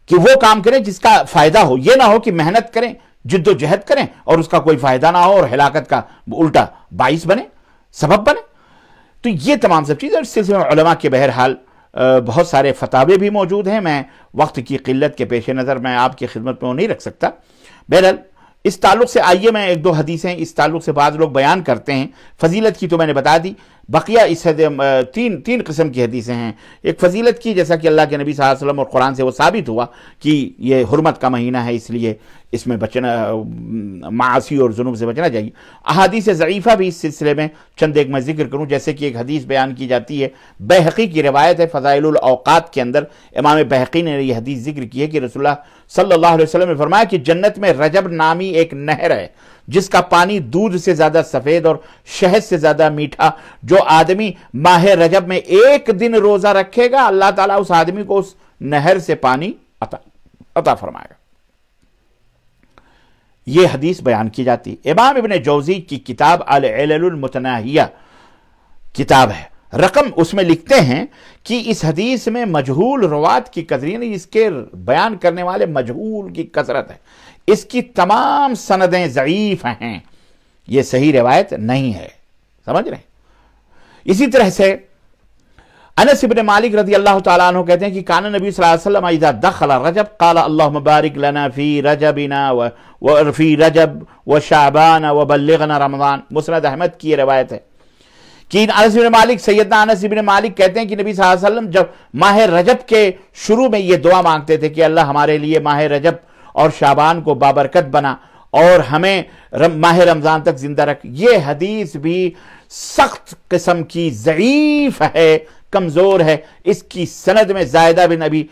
कि वो काम करें जिसका फ़ायदा हो ये ना हो कि मेहनत करें जिद्दोजहद करें और उसका कोई फ़ायदा ना हो और हिलाकत का उल्टा बाइस बने सबब बने तो ये तमाम सब चीज़ें और सिलसिले में के बहरहाल बहुत सारे फतावे भी मौजूद हैं मैं वक्त की किल्लत के पेश नज़र मैं आपकी खिदमत में वो नहीं रख सकता बहरहाल इस ताल्लुक से आइए मैं एक दो हदीसें इस ताल्लुक से बाद लोग बयान करते हैं फजीलत की तो मैंने बता दी बकिया इस हद तीन तीन किस्म की हदीसें हैं एक फजीलत की जैसा कि अल्लाह के नबी वसल्लम और कुरान से वो साबित हुआ कि ये हरमत का महीना है इसलिए इसमें बचना मासी और जुनूब से बचना चाहिए अहादीस ज़ीफ़ा भी इस सिलसिले में चंद एक मैं जिक्र करूँ जैसे कि एक हदीस बयान की जाती है बहकी की रिवायत है फ़जाइलौक़ात के अंदर इमाम बहकी ने यह हदीस जिक्र की है कि रसुल्ला सल्ला वसलम ने फरमाया कि जन्नत में रजब नामी एक नहर है जिसका पानी दूध से ज़्यादा सफ़ेद और शहद से ज़्यादा मीठा जो आदमी माह रजब में एक दिन रोज़ा रखेगा अल्लाह ताला उस आदमी को उस नहर से पानी अता अता फरमाएगा ये हदीस बयान की जाती इमाम इबन जोजी की किताब अलमतनाहिया किताब है रकम उसमें लिखते हैं कि इस हदीस में मजहूल रवात की कदर यानी इसके बयान करने वाले मजहूल की कसरत है इसकी तमाम सनदें ज़यीफ़ हैं यह सही रिवायत नहीं है समझ रहे इसी तरह से अनस इबन मालिक रजी अल्लाह तु कहते हैं कि कान नबी सल्लल्लाहु अलैहि वसल्लम इज़ा दखल रजब قال اللهم بارك لنا في رجبنا व फ़ी रजब व शाबाना व बल्लना रमदान मुसरद अहमद की रिवायत है कि अनस इबन मालिक सैदना अनस इबन मालिक कहते हैं कि नबी सल्लल्लाहु अलैहि वसल्लम जब माह रजब के शुरू में यह दुआ मांगते थे कि अल्लाह हमारे लिए माह रजब और शाबान को बाबरकत बना और हमें रम, माह रमज़ान तक ज़िंदा रख ये हदीस भी सख्त किस्म की ज़ईफ़ है कमज़ोर है इसकी सनद में जायदा बिन अभी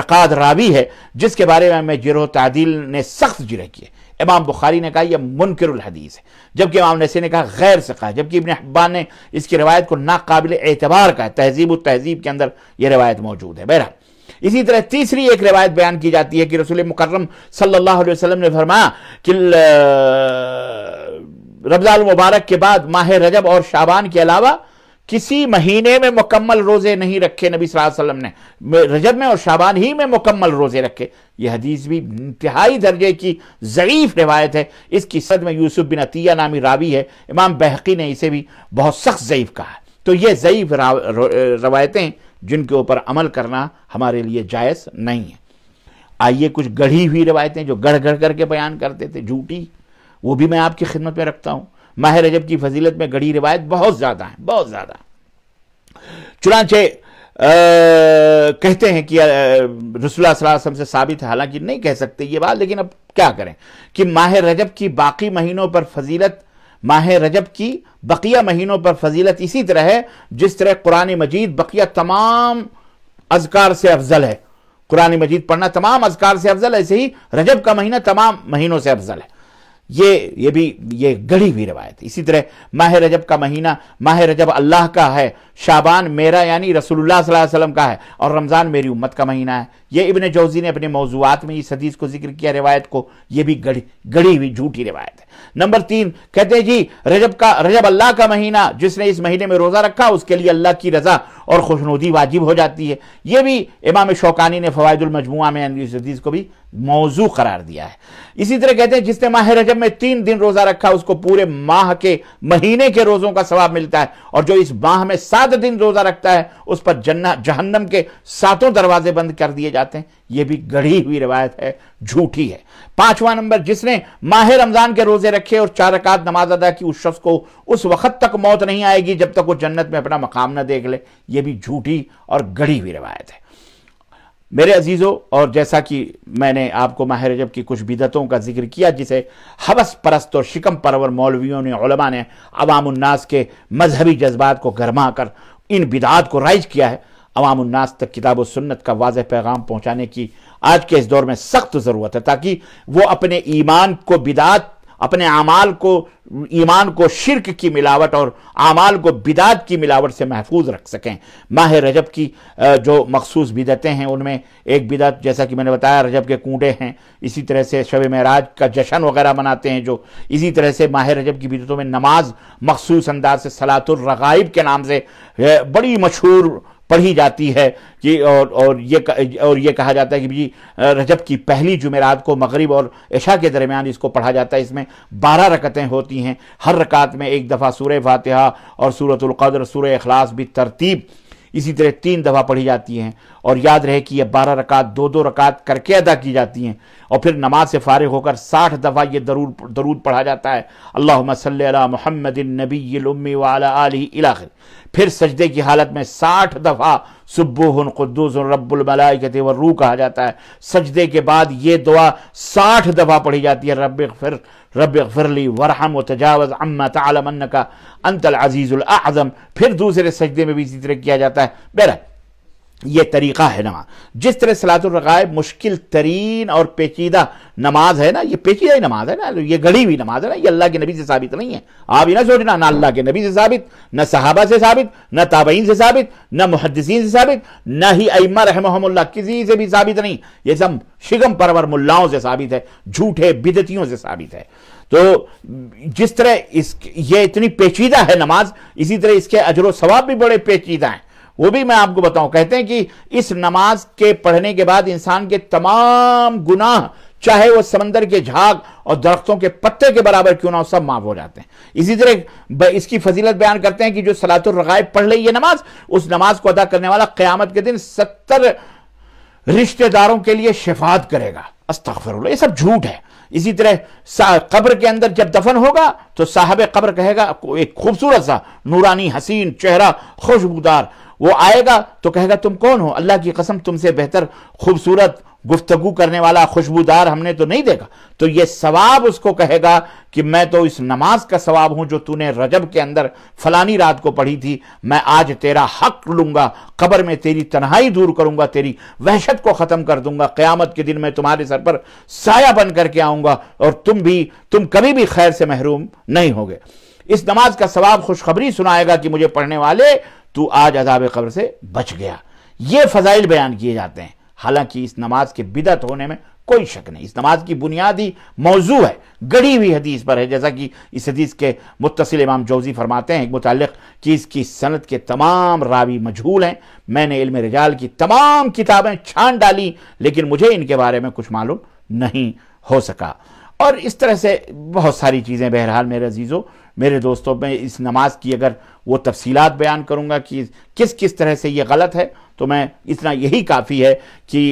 रकाद रावी है जिसके बारे में हमें जिरो तादील ने सख्त जिरह किए इमाम बुखारी ने कहा यह मुनकर हदीस है जबकि इमाम नसी ने कहा गैर से कहा जबकि इबन अब्बान ने इसकी रवायत को नाकबिल एतबार कहा तहजीब तहजीब के अंदर यह रवायत मौजूद है बहरहाल इसी तरह तीसरी एक रिवायत बयान की जाती है कि रसूल मुकर्रम सल्लल्लाहु अलैहि वसल्लम ने फरमाया कि रमज़ान मुबारक के बाद माह रजब और शाबान के अलावा किसी महीने में मुकम्मल रोजे नहीं रखे नबी वसल्लम ने रजब में और शाबान ही में मुकम्मल रोजे रखे यह हदीस भी इंतहाई दर्जे की ज़यीफ़ रिवायत है इसकी सद में यूसुफ बिन अतिया नामी रावी है इमाम बहकी ने इसे भी बहुत सख्त ज़यीफ़ कहा है तो ये ज़यीफ़ रवायतें जिनके ऊपर अमल करना हमारे लिए जायज़ नहीं है आइए कुछ गढ़ी हुई रवायतें जो गढ़ गढ़ करके बयान करते थे झूठी वो भी मैं आपकी खिदमत में रखता हूँ माह रजब की फजीलत में गढ़ी रिवायत बहुत ज़्यादा है बहुत ज़्यादा चुनाचे कहते हैं कि रसुल्ला से साबित है हालांकि नहीं कह सकते ये बात लेकिन अब क्या करें कि माह रजब की बाकी महीनों पर फजीलत माह रजब की बकिया महीनों पर फजीलत इसी तरह है जिस तरह कुरान मजीद बकिया तमाम अजकार से अफजल है कुरान मजीद पढ़ना तमाम अजकार से अफजल है ऐसे ही रजब का महीना तमाम महीनों से अफजल है ये ये भी ये गढ़ी हुई रवायत इसी तरह माह रजब का महीना माह रजब अल्लाह का है शाबान मेरा यानी रसूलुल्लाह सल्लल्लाहु अलैहि वसल्लम का है और रमज़ान मेरी उम्मत का महीना है ये इबन जौजी ने अपने मौजूद में इस हदीस को जिक्र किया रिवायत को ये भी गढ़ी गढ़ी हुई झूठी रिवायत है नंबर तीन कहते हैं जी रजब का रजब अल्लाह का महीना जिसने इस महीने में रोज़ा रखा उसके लिए अल्लाह की रज़ा और खुशनुदी वाजिब हो जाती है ये भी इमाम शौकानी ने फ़वायदुलमजमु में इस हदीस को भी मौजू करार दिया है इसी तरह कहते हैं जिसने माह रजब में तीन दिन रोजा रखा उसको पूरे माह के महीने के रोजों का सवाब मिलता है और जो इस माह में सात दिन रोजा रखता है उस पर जन्ना जहन्नम के सातों दरवाजे बंद कर दिए जाते हैं यह भी गढ़ी हुई रवायत है झूठी है पांचवा नंबर जिसने माह रमजान के रोजे रखे और चार रकात नमाज अदा की उस शख्स को उस वक्त तक मौत नहीं आएगी जब तक वो जन्नत में अपना मकाम ना देख ले यह भी झूठी और गढ़ी हुई रवायत है मेरे अजीज़ों और जैसा कि मैंने आपको माहिर जब की कुछ बिदतों का जिक्र किया जिसे हवस परस्त और शिकम परवर मौलवियों ने ओलमा ने अवामनास के मजहबी जज्बात को गरमा कर इन बिदात को राइज किया है अवामनास तक किताब सुन्नत का वाज पैगाम पहुँचाने की आज के इस दौर में सख्त ज़रूरत है ताकि वो अपने ईमान को बिदात अपने अमाल को ईमान को शिरक की मिलावट और आमाल को बिदात की मिलावट से महफूज रख सकें माह रजब की जो मखसूस बिदतें हैं उनमें एक बिदत जैसा कि मैंने बताया रजब के कूटे हैं इसी तरह से शब महराज का जश्न वगैरह मनाते हैं जो इसी तरह से माह रजब की बिदतों में नमाज मखसूस अंदाज से सलातुलरगाइब के नाम से बड़ी मशहूर पढ़ी जाती है कि और और ये और ये कहा जाता है कि भाई रजब की पहली जुमेरात को मगरिब और ऐशा के दरमियान इसको पढ़ा जाता है इसमें बारह रकतें होती हैं हर रकात में एक दफ़ा सूर फातहा और सूरत सूर अखलास भी तरतीब इसी तरह तीन दफ़ा पढ़ी जाती हैं और याद रहे कि ये बारह रकात दो दो रकात करके अदा की जाती हैं और फिर नमाज से फ़ारिग होकर साठ दफ़ा ये दरूर दरूद पढ़ा जाता है अल्लाह मसल मोहम्मद नबी वाला आली इलाख फिर सजदे की हालत में साठ दफ़ा सुबुहन कुद्दूस रब्बुलमलाकत व रू कहा जाता है सजदे के बाद ये दुआ साठ दफ़ा पढ़ी जाती है रब फिर रब फरली वरहम व तजावज़ अम्मा तलमन का अंतल अज़ीज़ुल आज़म फिर दूसरे सजदे में भी इसी तरह किया जाता है बेरा ये तरीक़ा है नमाज जिस तरह सलातुलरक़ायब मुश्किल तरीन और पेचीदा नमाज है ना ये पेचीदा ही नमाज है ना ये गड़ी हुई नमाज है ना ये अल्लाह के नबी से साबित नहीं है आप ही ना सोचना ना अल्लाह के नबी से साबित न सहाबा से साबित ना ताबईन से साबित न मुहदसिन से साबित ना ही अम्मा रहमहमल्ला किसी से भी साबित नहीं ये सब शिगम परवर मुल्लाओं से साबित है झूठे बिदतियों से साबित है तो जिस तरह इस ये इतनी पेचीदा है नमाज इसी तरह इसके अजर सवाब भी बड़े पेचीदा हैं वो भी मैं आपको बताऊं कहते हैं कि इस नमाज के पढ़ने के बाद इंसान के तमाम गुनाह चाहे वो समंदर के झाग और दरख्तों के पत्ते के बराबर क्यों ना हो सब माफ हो जाते हैं इसी तरह इसकी फजीलत बयान करते हैं कि जो सलातुलरगायब पढ़ रही है नमाज उस नमाज को अदा करने वाला क्यामत के दिन सत्तर रिश्तेदारों के लिए शिफात करेगा अस्तफर ये सब झूठ है इसी तरह कब्र के अंदर जब दफन होगा तो साहब कब्र कहेगा एक खूबसूरत सा नूरानी हसीन चेहरा खुशबूदार वो आएगा तो कहेगा तुम कौन हो अल्लाह की कसम तुमसे बेहतर खूबसूरत गुफ्तगु करने वाला खुशबूदार हमने तो नहीं देगा तो ये सवाब उसको कहेगा कि मैं तो इस नमाज का सवाब हूं जो तूने रजब के अंदर फलानी रात को पढ़ी थी मैं आज तेरा हक लूंगा कब्र में तेरी तनहाई दूर करूंगा तेरी वहशत को ख़त्म कर दूंगा क्यामत के दिन मैं तुम्हारे सर पर साया बन करके आऊंगा और तुम भी तुम कभी भी खैर से महरूम नहीं होगे इस नमाज का सवाब खुशखबरी सुनाएगा कि मुझे पढ़ने वाले तू आज अदाब कब्र से बच गया ये फजाइल बयान किए जाते हैं हालांकि इस नमाज के बिदत होने में कोई शक नहीं इस नमाज की बुनियादी मौजू है गड़ी हुई हदीस पर है जैसा कि इस हदीस के मुतसिल इमाम जोजी फरमाते हैं मुतल कि इसकी सनत के तमाम रावी मजहूल हैं मैंने इल्म रिजाल की तमाम किताबें छान डाली लेकिन मुझे इनके बारे में कुछ मालूम नहीं हो सका और इस तरह से बहुत सारी चीज़ें बहरहाल मेरे अजीज़ों मेरे दोस्तों मैं इस नमाज की अगर वो तफसीलात बयान करूँगा कि किस किस तरह से ये गलत है तो मैं इतना यही काफ़ी है कि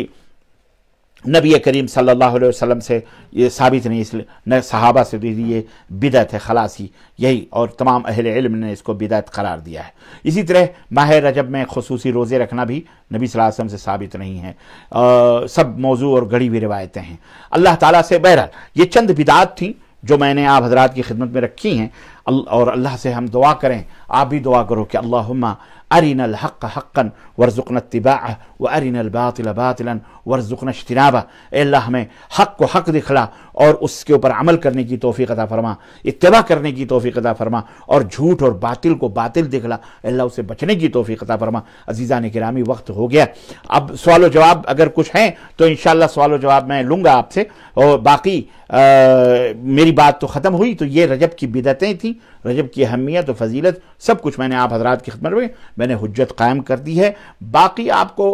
नबी करीम सल्लल्लाहु अलैहि वसल्लम से ये साबित नहीं इसलिए न सहाबा से भी ये बिदत है खलासी यही और तमाम अहिल इल्म ने इसको बिदत करार दिया है इसी तरह माह रजब में खसूसी रोज़े रखना भी नबी सल्लल्लाहु अलैहि वसल्लम से साबित नहीं है आ, सब मौजू और गड़ी हुई रिवायतें हैं अल्लाह ताला से बहरहाल ये चंद बिदात थी जो मैंने आप हजरात की खिदमत में रखी हैं और अल्लाह से हम दुआ करें आप भी दुआ करो कि अल्लाहुम्मा अरिन हक़ हक़न वरज़ुकन तिबा व अरिन बातिल बातिलन वरज़ुकन शतनाबा अल्लाह हमें हक़ को हक़ दिखला और उसके ऊपर अमल करने की तोफ़ी अदा फरमा इतबा करने की तोफ़ी अदा फरमा और झूठ और बातिल को बातिल दिखला अल्लाह उसे बचने की तोफ़ी अदा फरमा अजीज़ा ने किरामी वक्त हो गया अब सवाल जवाब अगर कुछ हैं तो इन सवाल जवाब मैं लूँगा आपसे और बाकी आ, मेरी बात तो ख़त्म हुई तो ये रजब की बिदतें थी रजब की अहमियत और फजीलत सब कुछ मैंने आप हजरात की खदमत में मैंने हजत कायम कर दी है बाकी आपको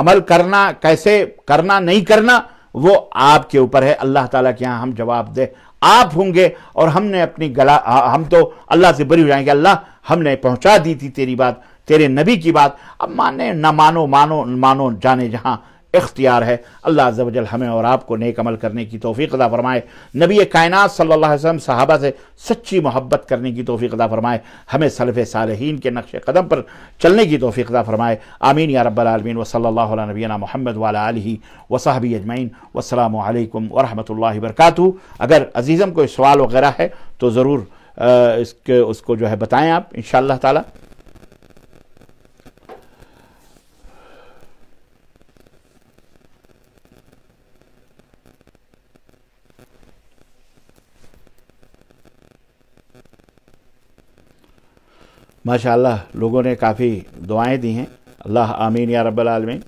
अमल करना कैसे करना नहीं करना वो आपके ऊपर है अल्लाह ताला के यहाँ हम जवाब दे आप होंगे और हमने अपनी गला हम तो अल्लाह से बरी हो जाएंगे अल्लाह हमने पहुंचा दी थी तेरी बात तेरे नबी की बात अब माने ना मानो मानो मानो जाने जहाँ इख्तियार है अल्लाह अजल हमें और आपको नेक अमल करने की तोफ़ी अदा फ़रमाए नबी कायनात सल्ला साहबा से सच्ची मोहब्बत करने की तोफ़ी अदा फ़रमाए हमें सलफ़ सालहीन के नक्श कदम पर चलने की तोफ़ी अदा फ़रमाए आमीन या रबालमीन वसल्ला नबीना मोहम्मद वाली वसाहबी अजमैन वालकम वरहमल वर्कू अगर अजीज़म कोई सवाल वगैरह है तो ज़रूर इसके उसको जो है बताएँ आप इन ताला माशाल्लाह लोगों ने काफ़ी दुआएं दी हैं अल्लाह आमीन या रब्बल आलमीन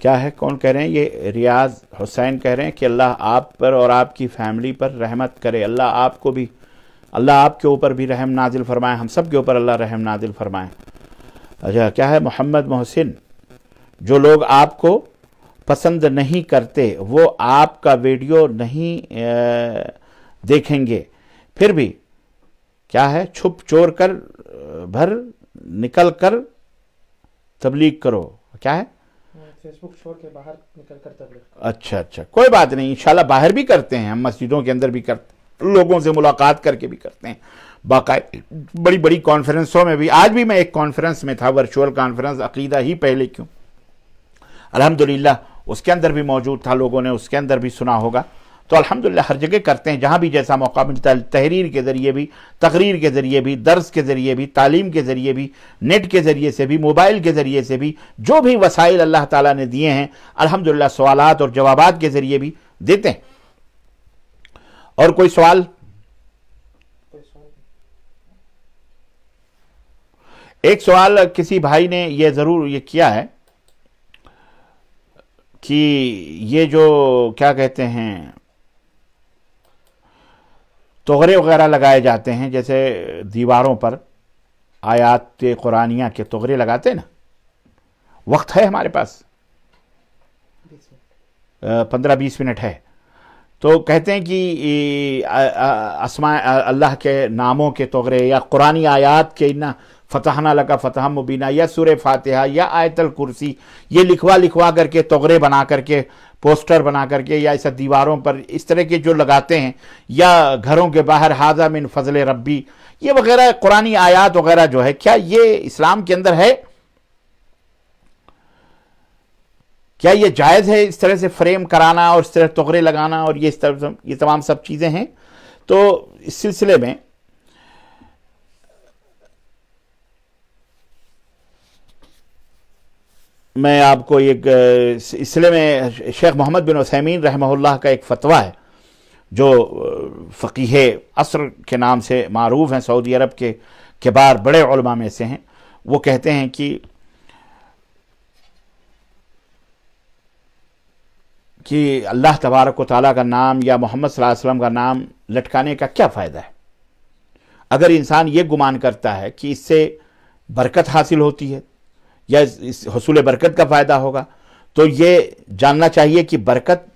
क्या है कौन कह रहे हैं ये रियाज हुसैन कह रहे हैं कि अल्लाह आप पर और आपकी फैमिली पर रहमत करे अल्लाह आपको भी अल्लाह आपके ऊपर भी रहम नाजिल फरमाए हम सब के ऊपर अल्लाह रहम नाजिल फरमाए अच्छा क्या है मोहम्मद मोहसिन जो लोग आपको पसंद नहीं करते वो आपका वीडियो नहीं देखेंगे फिर भी क्या है छुप चोर कर भर निकल कर तबलीग करो क्या है फेसबुक छोड़ के बाहर निकल कर तबलीग अच्छा अच्छा कोई बात नहीं इंशाल्लाह बाहर भी करते हैं हम मस्जिदों के अंदर भी करते लोगों से मुलाकात करके भी करते हैं बाकायदा बड़ी बड़ी कॉन्फ्रेंसों में भी आज भी मैं एक कॉन्फ्रेंस में था वर्चुअल कॉन्फ्रेंस अकीदा ही पहले क्यों अल्हम्दुलिल्लाह उसके अंदर भी मौजूद था लोगों ने उसके अंदर भी सुना होगा तो अल्हम्दुलिल्लाह हर जगह करते हैं जहाँ भी जैसा मौका मिलता है तहरीर के ज़रिए भी तकरीर के ज़रिए भी दर्स के ज़रिए भी तालीम के ज़रिए भी नेट के ज़रिए से भी मोबाइल के ज़रिए से भी जो भी वसाइल अल्लाह ताला ने दिए हैं अल्हम्दुलिल्लाह सवाल और जवाबात के ज़रिए भी देते हैं और कोई सवाल एक सवाल किसी भाई ने यह ज़रूर ये किया है कि ये जो क्या कहते हैं तगरे वगैरह लगाए जाते हैं जैसे दीवारों पर आयात कुरानिया के तगरे लगाते हैं ना वक्त है हमारे पास पंद्रह बीस मिनट है तो कहते हैं कि असमा अल्लाह के नामों के तगरे या कुरानी आयात के इतना फ़तहना लगा फ़तह मुबीना या सुर फातिहा या आयतल कुर्सी ये लिखवा लिखवा करके तगरे बना करके पोस्टर बना करके या ऐसा दीवारों पर इस तरह के जो लगाते हैं या घरों के बाहर हाजा मिन फजल रब्बी ये वगैरह कुरानी आयात वगैरह जो है क्या ये इस्लाम के अंदर है क्या ये जायज़ है इस तरह से फ्रेम कराना और इस तरह तगरे लगाना और ये इस तरह ये तमाम सब चीज़ें हैं तो इस सिलसिले में मैं आपको एक सिलसिले में शेख मोहम्मद बिन वसैमीन रहमल्ला का एक फतवा है जो फ़कीह असर के नाम से मरूफ़ हैं सऊदी अरब के किबार बड़े उलमा में से हैं वो कहते हैं कि कि अल्लाह तबारक ताली का नाम या मोहम्मद वसल्लम का नाम लटकाने का क्या फ़ायदा है अगर इंसान ये गुमान करता है कि इससे बरकत हासिल होती है या इस हसूल बरकत का फ़ायदा होगा तो ये जानना चाहिए कि बरकत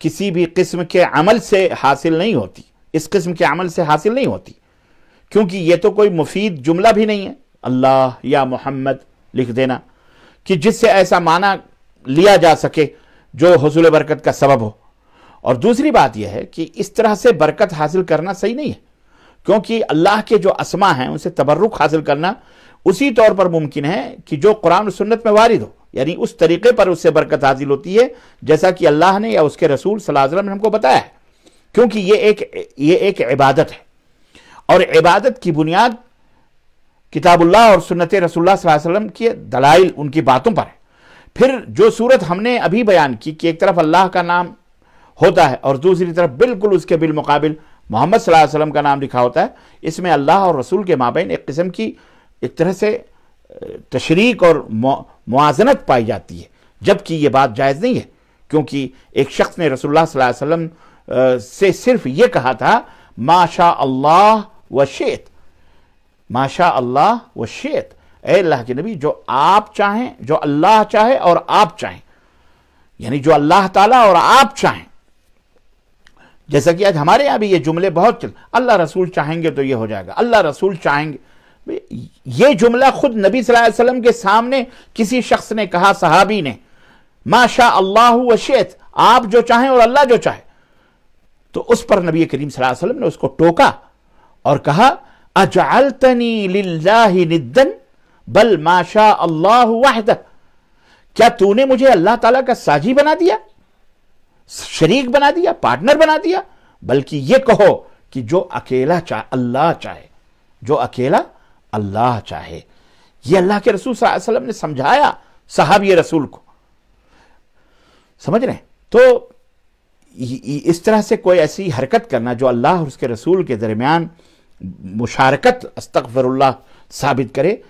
किसी भी किस्म के अमल से हासिल नहीं होती इस किस्म के अमल से हासिल नहीं होती क्योंकि ये तो कोई मुफीद जुमला भी नहीं है अल्लाह या मोहम्मद लिख देना कि जिससे ऐसा माना लिया जा सके जो हसूल बरकत का सबब हो और दूसरी बात यह है कि इस तरह से बरकत हासिल करना सही नहीं है क्योंकि अल्लाह के जो असमा हैं उनसे तबर्रुक हासिल करना उसी तौर पर मुमकिन है कि जो कुरान सुन्नत में वारिद हो यानी उस तरीके पर उससे बरकत हासिल होती है जैसा कि अल्लाह ने या उसके रसूल सलाम ने हमको बताया है क्योंकि ये एक ये एक इबादत है और इबादत की बुनियाद किताबुल्लाह और सुन्नत रसुल्ला के दलाइल उनकी बातों पर है फिर जो सूरत हमने अभी बयान की कि एक तरफ अल्लाह का नाम होता है और दूसरी तरफ बिल्कुल उसके बिलमुकाबिल मोहम्मद वसल्लम का नाम लिखा होता है इसमें अल्लाह और रसूल के माबेन एक किस्म की एक तरह से तशरीक और मुआजनत पाई जाती है जबकि ये बात जायज़ नहीं है क्योंकि एक शख्स ने रसोल्ला वसम से सिर्फ ये कहा था माशा अल्लाह व शेत माशा अल्लाह व शेत अल्लाह के नबी जो आप चाहें जो अल्लाह चाहे और आप चाहें यानी जो अल्लाह ताला और आप चाहें जैसा कि आज हमारे यहां भी ये जुमले बहुत चल अल्लाह रसूल चाहेंगे तो ये हो जाएगा अल्लाह रसूल चाहेंगे ये जुमला खुद नबी सल्लल्लाहु अलैहि वसल्लम के सामने किसी शख्स ने कहा सहाबी ने माशा अल्लाह वशेत आप जो चाहें और अल्लाह जो चाहे तो उस पर नबी करीम सल्लल्लाहु अलैहि वसल्लम ने उसको टोका और कहा अजालतनी लिल्लाहि निदन बल माशा अल्लाह वाहद क्या तूने मुझे अल्लाह ताला का साजी बना दिया शरीक बना दिया पार्टनर बना दिया बल्कि यह कहो कि जो अकेला चाहे अल्लाह चाहे जो अकेला अल्लाह चाहे ये अल्लाह के रसूल वसल्लम ने समझाया साहब रसूल को समझ रहे हैं तो इस तरह से कोई ऐसी हरकत करना जो अल्लाह और उसके रसूल के दरमियान मुशारकत अस्तफ़रल्ला साबित करे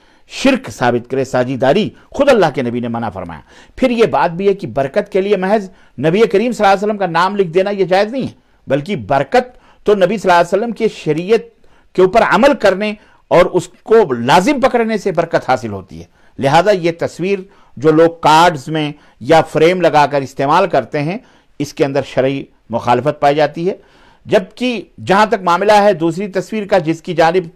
शिरक साबित करे साझीदारी खुद अल्लाह के नबी ने मना फरमाया फिर यह बात भी है कि बरकत के लिए महज नबी करीम वसल्लम का नाम लिख देना यह जायज़ नहीं है बल्कि बरकत तो नबी वसल्लम की शरीयत के ऊपर अमल करने और उसको लाजिम पकड़ने से बरकत हासिल होती है लिहाजा ये तस्वीर जो लोग कार्ड्स में या फ्रेम लगाकर इस्तेमाल करते हैं इसके अंदर शर्य मुखालफत पाई जाती है जबकि जहाँ तक मामला है दूसरी तस्वीर का जिसकी जानब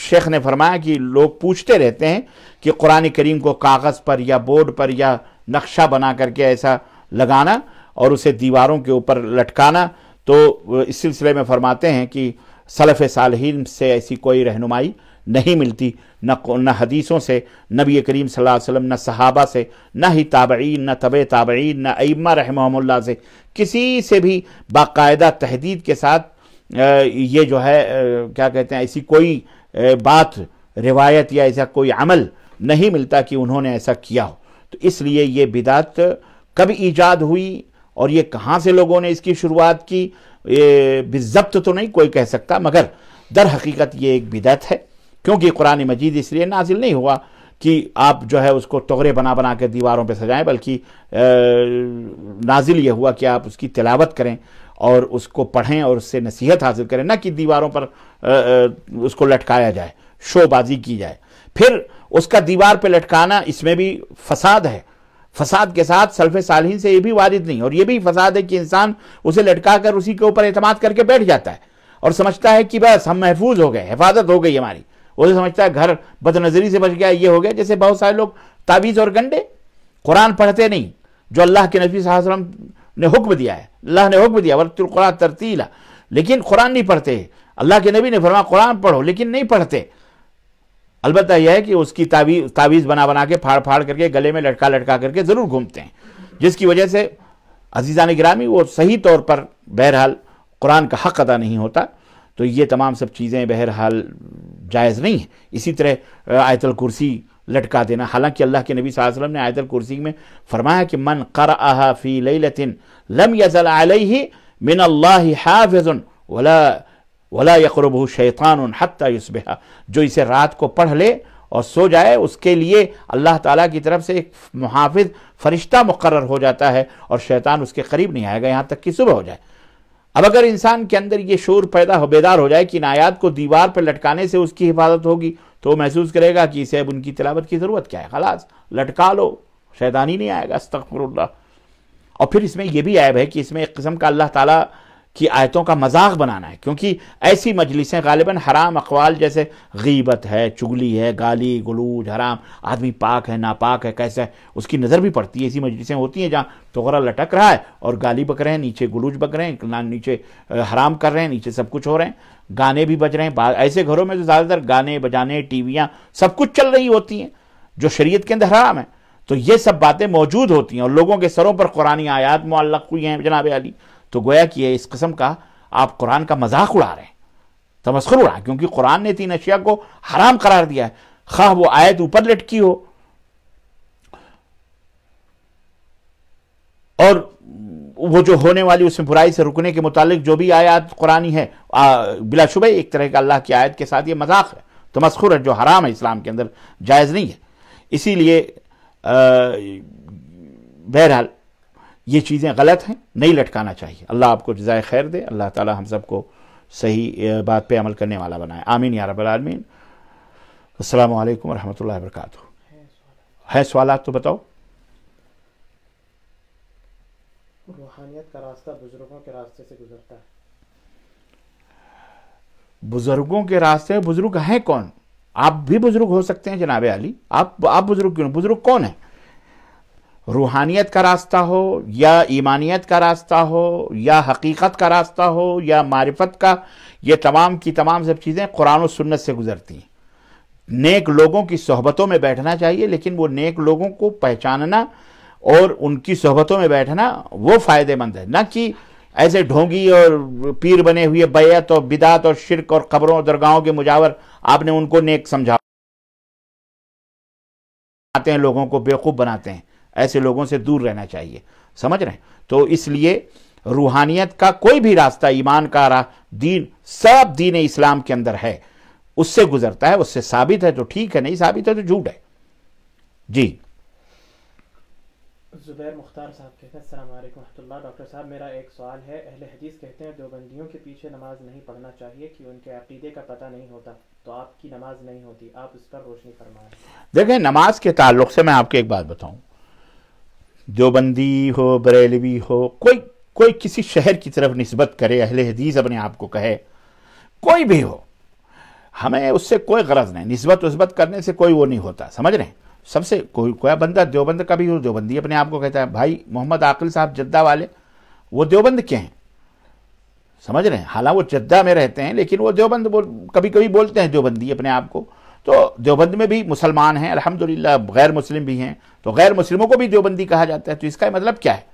शेख ने फरमाया कि लोग पूछते रहते हैं कि कुरान करीम को कागज़ पर या बोर्ड पर या नक्शा बना करके ऐसा लगाना और उसे दीवारों के ऊपर लटकाना तो इस सिलसिले में फरमाते हैं कि सलफ़ सालहीन से ऐसी कोई रहनुमाई नहीं मिलती न न हदीसों से नबी करीम सल्लल्लाहु अलैहि वसल्लम न सहाबा से न ही ताबीन न तब ताबीन न अम्मा रहमल्ला से किसी से भी बाकायदा तहदीद के साथ ये जो है क्या कहते हैं ऐसी कोई बात रिवायत या ऐसा कोई अमल नहीं मिलता कि उन्होंने ऐसा किया हो तो इसलिए ये बिदात कब ईजाद हुई और ये कहाँ से लोगों ने इसकी शुरुआत की ये बिजब्त तो नहीं कोई कह सकता मगर दर हकीकत ये एक बिदत है क्योंकि कुरान मजीद इसलिए नाजिल नहीं हुआ कि आप जो है उसको तोहरे बना बना के दीवारों पर सजाएं बल्कि नाजिल ये हुआ कि आप उसकी तिलावत करें और उसको पढ़ें और उससे नसीहत हासिल करें ना कि दीवारों पर उसको लटकाया जाए शोबाजी की जाए फिर उसका दीवार पर लटकाना इसमें भी फसाद है फसाद के साथ सल्फ सालहीन से ये भी वारिद नहीं और ये भी फसाद है कि इंसान उसे लटका कर उसी के ऊपर एतमाद करके बैठ जाता है और समझता है कि बस हम महफूज हो गए हिफाजत हो गई हमारी वो जो तो समझता है घर बदनजरी से बच गया ये हो गया जैसे बहुत सारे लोग तावीज़ और गंडे कुरान पढ़ते नहीं जो अल्लाह के नबी वसल्लम ने हुक्म दिया है अल्लाह ने हुक्म दिया वर्तुल्कुरान तरतीला लेकिन कुरान नहीं पढ़ते अल्लाह के नबी ने फरमा कुरान पढ़ो लेकिन नहीं पढ़ते अलबत् यह है कि उसकी तावी तावीज़ बना बना के फाड़ फाड़ करके गले में लटका लटका करके ज़रूर घूमते हैं जिसकी वजह से ने ग्रामी वो सही तौर पर बहरहाल कुरान का हक अदा नहीं होता तो ये तमाम सब चीज़ें बहरहाल जायज़ नहीं है इसी तरह आयतल कुर्सी लटका देना हालांकि अल्लाह के नबी वसल्लम ने आयतल कुर्सी में फरमाया कि मन कर फ़ी लम यज़ल अलैहि मिन अल्लाह हाफिज़ुन वला वला यकरबू शैतान हत्ता युसबह जो इसे रात को पढ़ ले और सो जाए उसके लिए अल्लाह ताला की तरफ से एक मुहाफ़ फरिश्ता मुकर हो जाता है और शैतान उसके करीब नहीं आएगा यहाँ तक कि सुबह हो जाए अब अगर इंसान के अंदर ये शोर पैदा हो बेदार हो जाए कि नायात को दीवार पर लटकाने से उसकी हिफाजत होगी तो महसूस करेगा कि इसे अब उनकी तिलावत की ज़रूरत क्या है खलास लटका लो शैतान ही नहीं आएगा अस्तफर और फिर इसमें यह भी ऐब है कि इसमें एक किस्म का अल्लाह ताला की आयतों का मजाक बनाना है क्योंकि ऐसी मजलिसें गालिबा हराम अकवाल जैसे गीबत है चुगली है गाली गलूज हराम आदमी पाक है नापाक है कैसा है उसकी नज़र भी पड़ती है ऐसी मजलिसें होती हैं जहाँ तोहरा लटक रहा है और गाली बक रहे हैं नीचे गलूज बक रहे हैं नीचे हराम कर रहे हैं नीचे सब कुछ हो रहे हैं गाने भी बज रहे हैं ऐसे घरों में तो ज़्यादातर गाने बजाने टीवियाँ सब कुछ चल रही होती हैं जो शरीयत के अंदर हराम है तो ये सब बातें मौजूद होती हैं और लोगों के सरों पर कुरानी आयात मुल्लक हुई हैं जनाब अली तो गोया कि इस कस्म का आप कुरान का मजाक उड़ा रहे हैं तमस्कर उड़ा क्योंकि कुरान ने तीन अशिया को हराम करार दिया है खा वो आयत ऊपर लटकी हो और वो जो होने वाली उसमें बुराई से रुकने के मुतालिक जो भी आयात कुरानी है बिलाशुबह एक तरह का अल्लाह की आयत के साथ ये मजाक है मस्खुर है जो हराम है इस्लाम के अंदर जायज़ नहीं है इसीलिए बहरहाल ये चीज़ें गलत हैं नहीं लटकाना चाहिए अल्लाह आपको जजाय खैर दे अल्लाह ताला हम सबको सही बात पे अमल करने वाला बनाए आमीन या रबालमीन अल्लाम वरहमल वर्क है सवाल तो बताओ रूहानियत का रास्ता बुजुर्गों के रास्ते से गुजरता है बुजुर्गों के रास्ते बुजुर्ग हैं कौन आप भी बुजुर्ग हो सकते हैं जनाब अली आप आप बुजुर्ग क्यों बुजुर्ग कौन है रूहानियत का रास्ता हो या ईमानियत का रास्ता हो या हकीकत का रास्ता हो या मारिफत का ये तमाम की तमाम सब चीज़ें कुरान सन्नत सुन्नत से गुजरती हैं नेक लोगों की सोहबतों में बैठना चाहिए लेकिन वो नेक लोगों को पहचानना और उनकी सोहबतों में बैठना वो फ़ायदेमंद है ना कि ऐसे ढोंगी और पीर बने हुए बैत और बिदात और शिरक और खबरों और दरगाहों के मुजावर आपने उनको नेक समझा आते हैं लोगों को बेवकूफ़ बनाते हैं ऐसे लोगों से दूर रहना चाहिए समझ रहे हैं तो इसलिए रूहानियत का कोई भी रास्ता ईमान का राह दीन सब दीन इस्लाम के अंदर है उससे गुजरता है उससे साबित है तो ठीक है नहीं साबित है तो झूठ है जी जुबैर मुख्तार साहब कहते हैं सलाम डॉक्टर साहब मेरा एक सवाल है अहले हदीस कहते हैं देवबंदियों के पीछे नमाज नहीं पढ़ना चाहिए कि उनके अकीदे का पता नहीं होता तो आपकी नमाज नहीं होती आप इस पर रोशनी फरमाएं देखें नमाज के ताल्लुक से मैं आपको एक बात बताऊं देवबंदी हो बरेलवी हो कोई कोई किसी शहर की तरफ नस्बत करे अहले हदीस अपने आप को कहे कोई भी हो हमें उससे कोई गरज नहीं नस्बत वस्बत करने से कोई वो नहीं होता समझ रहे हैं सबसे कोई कोई बंदा देवबंद का भी हो देवबंदी अपने आप को कहता है भाई मोहम्मद आकिल साहब जद्दा वाले वो देवबंद के हैं समझ रहे हैं हालांकि वो जद्दा में रहते हैं लेकिन वो देवबंद बोल कभी कभी बोलते हैं देवबंदी अपने आप को तो देवबंद में भी मुसलमान हैं अलहमदिल्ला गैर मुस्लिम भी हैं तो गैर मुस्लिमों को भी देवबंदी कहा जाता है तो इसका मतलब क्या है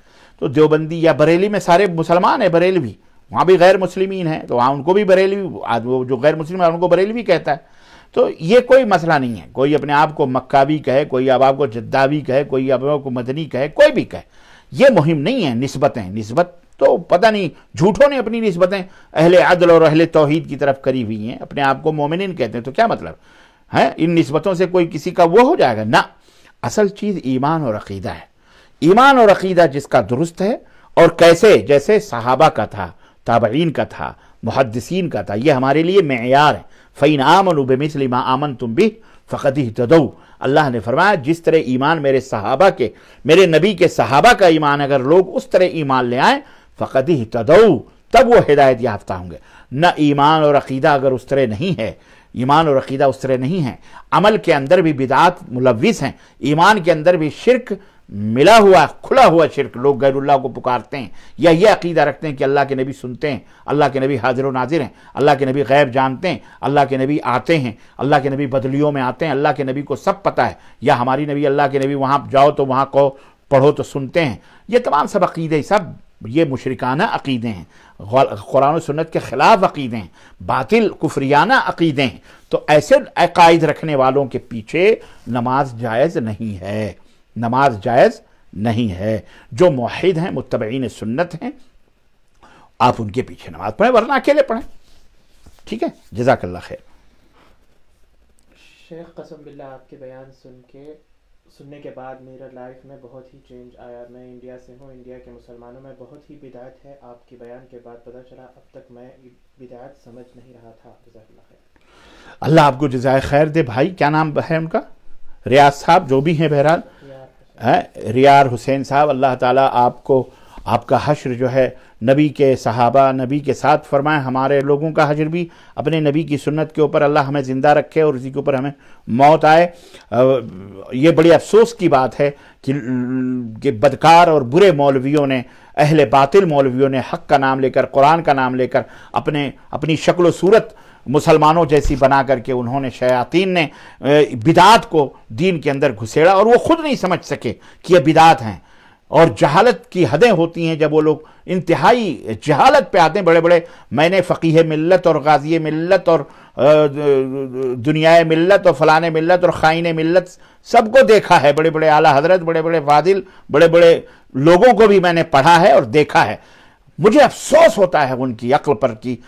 तो देवबंदी या बरेली में सारे मुसलमान हैं बरेलवी वहाँ भी गैर मुस्लिमीन हैं तो वहाँ उनको भी बरेलवी वो जो गैर मुस्लिम है उनको बरेलवी कहता है तो ये कोई मसला नहीं है कोई अपने आप को मक्कावी कहे कोई अब आपको जद्दावी कहे कोई अब आपको मदनी कहे कोई भी कहे ये मुहिम नहीं है नस्बतें नस्बत तो पता नहीं झूठों ने अपनी नस्बतें अहले अदल और अहले तोहद की तरफ करी हुई हैं अपने आप को मोमिन कहते हैं तो क्या मतलब है इन नस्बतों से कोई किसी का वो हो जाएगा ना असल चीज़ ईमान और अकीदा है ईमान और अकीदा जिसका दुरुस्त है और कैसे जैसे साहबा का था ताबीन का था मुहदसिन का था यह हमारे लिए मैार है फ़ैन आमन माँ आमन तुम भी फ़कदी तदऊ अल्लाह ने फरमाया जिस तरह ईमान मेरे सहाबा के मेरे नबी के सहाबा का ईमान अगर लोग उस तरह ईमान ले आए फ़कदी तदऊ तब वो हिदायत याफ्ता होंगे न ईमान और अकीदा अगर उस तरह नहीं है ईमान और अकीदा उस तरह नहीं है अमल के अंदर भी बिदात मुलविस हैं ईमान के अंदर भी शिरक मिला हुआ खुला हुआ शिरक लोग गैरुल्लाह को पुकारते हैं या ये अकीदा रखते हैं कि अल्लाह के नबी सुनते हैं अल्लाह के नबी हाजिर व नाजिर हैं अल्लाह के नबी गैब जानते हैं अल्लाह के नबी आते हैं अल्लाह के नबी बदलियों में आते हैं अल्लाह के नबी को सब पता है या हमारी नबी अल्लाह के नबी वहाँ जाओ तो वहाँ को पढ़ो तो सुनते हैं ये तमाम सब अकीदे सब ये मुशरकाना अकीदे हैं कुरान सुन्नत के ख़िलाफ़ अकीदे हैं बातिल कुफरियाना अकीदे हैं तो ऐसे अकायद रखने वालों के पीछे नमाज जायज़ नहीं है नमाज जायज़ नहीं है जो माहिद हैं मुतबीन सुन्नत हैं आप उनके पीछे नमाज पढ़ें वरना अकेले पढ़ें ठीक है जजाकल्ला खैर शेख कसम बिल्ला आपके बयान सुन के सुनने के बाद मेरा लाइफ में बहुत ही चेंज आया मैं इंडिया से हूँ इंडिया के मुसलमानों में बहुत ही बिदायत है आपके बयान के बाद पता चला अब तक मैं बिदायत समझ नहीं रहा था अल्लाह आपको जजाय खैर दे भाई क्या नाम है उनका रियाज साहब जो भी हैं बहरहाल रियार हुसैन साहब अल्लाह ताला आपको आपका हश्र जो है नबी के सहाबा नबी के साथ फरमाएं हमारे लोगों का हजर भी अपने नबी की सुन्नत के ऊपर अल्लाह हमें ज़िंदा रखे और उसी के ऊपर हमें मौत आए ये बड़ी अफसोस की बात है कि, बदकार और बुरे मौलवियों ने अहल बातिल मौलवियों ने हक का नाम लेकर कुरान का नाम लेकर अपने अपनी शक्ल सूरत मुसलमानों जैसी बना करके उन्होंने शयातीन ने बिदात को दीन के अंदर घुसेड़ा और वो खुद नहीं समझ सके कि ये बिदात हैं और जहालत की हदें होती हैं जब वो लोग इंतहाई जहालत पे आते हैं बड़े बड़े मैंने फ़कीह मिल्लत और गाजी मिल्लत और दुनिया मिल्लत और फलाने मिल्लत और ख़ाइन मिल्लत सबको देखा है बड़े बड़े आला हजरत बड़े बड़े फादिल बड़े बड़े लोगों को भी मैंने पढ़ा है और देखा है मुझे अफसोस होता है उनकी अक्ल पर कि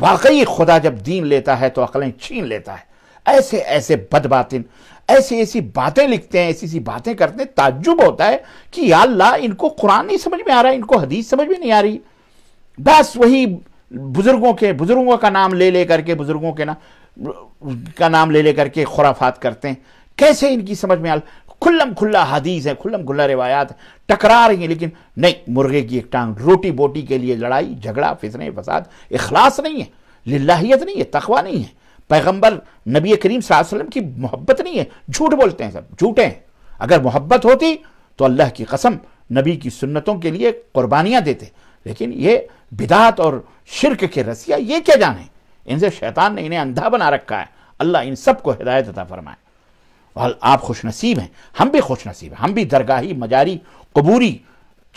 वाकई खुदा जब दीन लेता है तो अकलें छीन लेता है ऐसे ऐसे बदबातिन ऐसी ऐसी बातें लिखते हैं ऐसी ऐसी बातें करते हैं ताज्जुब होता है कि अल्लाह इनको कुरान नहीं समझ में आ रहा है इनको हदीस समझ में नहीं आ रही बस वही बुजुर्गों के बुजुर्गों का नाम ले ले करके बुजुर्गों के नाम का नाम ले ले करके खुराफात करते हैं कैसे इनकी समझ में आ खुल्लम खुल्ला हदीस है खुल्लम खुल्ला रिवायात है टकरा रही है लेकिन नहीं मुर्गे की एक टांग रोटी बोटी के लिए लड़ाई झगड़ा फिसने फसाद इखलास नहीं है लिल्लाहियत नहीं है तखवा नहीं है पैगंबर नबी करीम वसल्लम की मोहब्बत नहीं है झूठ बोलते हैं सब झूठे हैं अगर मोहब्बत होती तो अल्लाह की कसम नबी की सुन्नतों के लिए कुर्बानियाँ देते लेकिन ये बिदात और शिरक के रसिया ये क्या जाने इनसे शैतान ने इन्हें अंधा बना रखा है अल्लाह इन सबको हिदायत अदा फरमाए और आप खुश नसीब हैं हम भी खुश नसीब हैं हम भी दरगाही मजारी कबूरी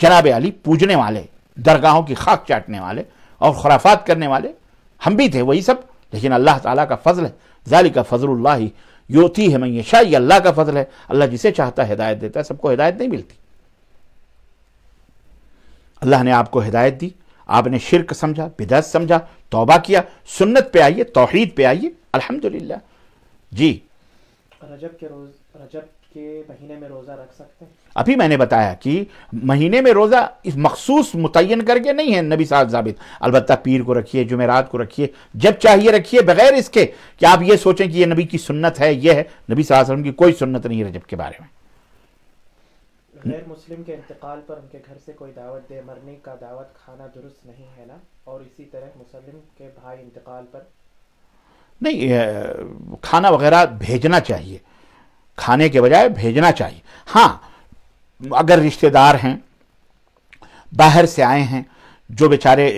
जनाब अली पूजने वाले दरगाहों की खाक चाटने वाले और खुराफात करने वाले हम भी थे वही सब लेकिन अल्लाह ताला का फजल है जाली का ही योती है मैं यशा ये अल्लाह का फजल है अल्लाह जिसे चाहता है हिदायत देता है सबको हिदायत नहीं मिलती अल्लाह ने आपको हिदायत दी आपने शिरक समझा बिदत समझा तोबा किया सुन्नत पे आइए तोहहीद पे आइए अल्हम्दुलिल्लाह जी रजब के रोज़ रजब के महीने में रोज़ा रख सकते हैं अभी मैंने बताया कि महीने में रोज़ा इस मखसूस मुतयन करके नहीं है नबी साहब जाबित अलबत्त पीर को रखिए जुमेरात को रखिए जब चाहिए रखिए बगैर इसके कि आप ये सोचें कि ये नबी की सुन्नत है यह है नबी साहब की कोई सुन्नत नहीं है रजब के बारे में गैर मुस्लिम के इंतकाल पर उनके घर से कोई दावत दे मरने का दावत खाना दुरुस्त नहीं है ना और इसी तरह मुस्लिम के भाई इंतकाल पर नहीं खाना वगैरह भेजना चाहिए खाने के बजाय भेजना चाहिए हाँ अगर रिश्तेदार हैं बाहर से आए हैं जो बेचारे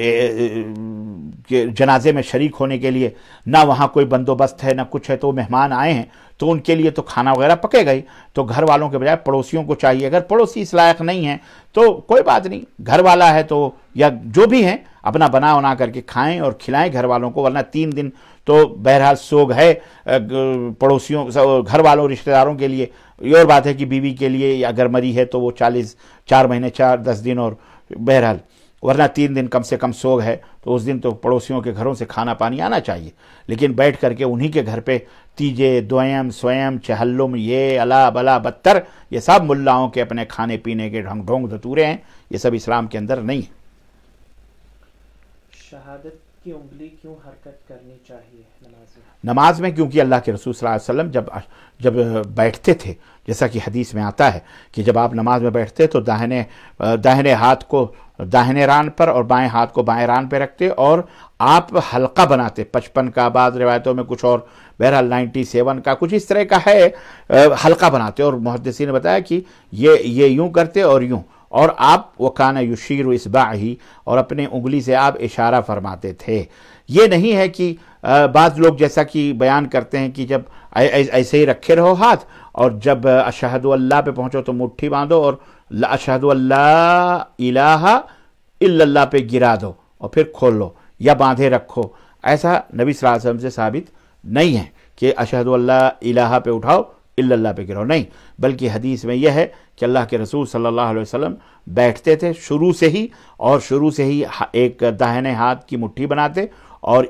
जनाजे में शरीक होने के लिए ना वहाँ कोई बंदोबस्त है ना कुछ है तो मेहमान आए हैं तो उनके लिए तो खाना वगैरह पके गई तो घर वालों के बजाय पड़ोसियों को चाहिए अगर पड़ोसी इस लायक नहीं है तो कोई बात नहीं घर वाला है तो या जो भी है अपना बना उना करके खाएं और खिलाएं घर वालों को वरना तीन दिन तो बहरहाल सोग है पड़ोसियों घर वालों रिश्तेदारों के लिए ये और बात है कि बीवी के लिए अगर मरी है तो वो चालीस चार महीने चार दस दिन और बहरहाल वरना तीन दिन कम से कम सोग है तो उस दिन तो पड़ोसियों के घरों से खाना पानी आना चाहिए लेकिन बैठ करके उन्हीं के घर पे तीजे द्वयम स्वयं चहल्लुम ये अला बला बत्तर ये सब मुल्लाओं के अपने खाने पीने के ढोंग ढोंग धतूरे हैं ये सब इस्लाम के अंदर नहीं है शहादत की उंगली क्यों हरकत करनी चाहिए नमाज में क्योंकि अल्लाह के रसूल वसल्लम जब जब बैठते थे जैसा कि हदीस में आता है कि जब आप नमाज में बैठते तो दाहिने दाहिने हाथ को दाहिने रान पर और बाएं हाथ को बाएं रान पे रखते और आप हल्का बनाते पचपन का बाद रिवायतों में कुछ और बहरहाल नाइन्टी सेवन का कुछ इस तरह का है हल्का बनाते और मुहदसी ने बताया कि ये ये यूं करते और यूं और आप वकाना युशीर इस ही और अपने उंगली से आप इशारा फरमाते थे ये नहीं है कि बाद लोग जैसा कि बयान करते हैं कि जब ऐसे ही रखे रहो हाथ और जब अशहद अल्लाह पे पहुंचो तो मुट्ठी बांधो और अशहद अल्लाह पे गिरा दो और फिर खोल लो या बांधे रखो ऐसा नबी वसल्लम से साबित नहीं है कि अशहद अल्लाह पे उठाओ अल्लाह पे गिराओ नहीं बल्कि हदीस में यह है कि अल्लाह के रसूल सल्लल्लाहु अलैहि वसल्लम बैठते थे शुरू से ही और शुरू से ही एक दाहिने हाथ की मुट्ठी बनाते और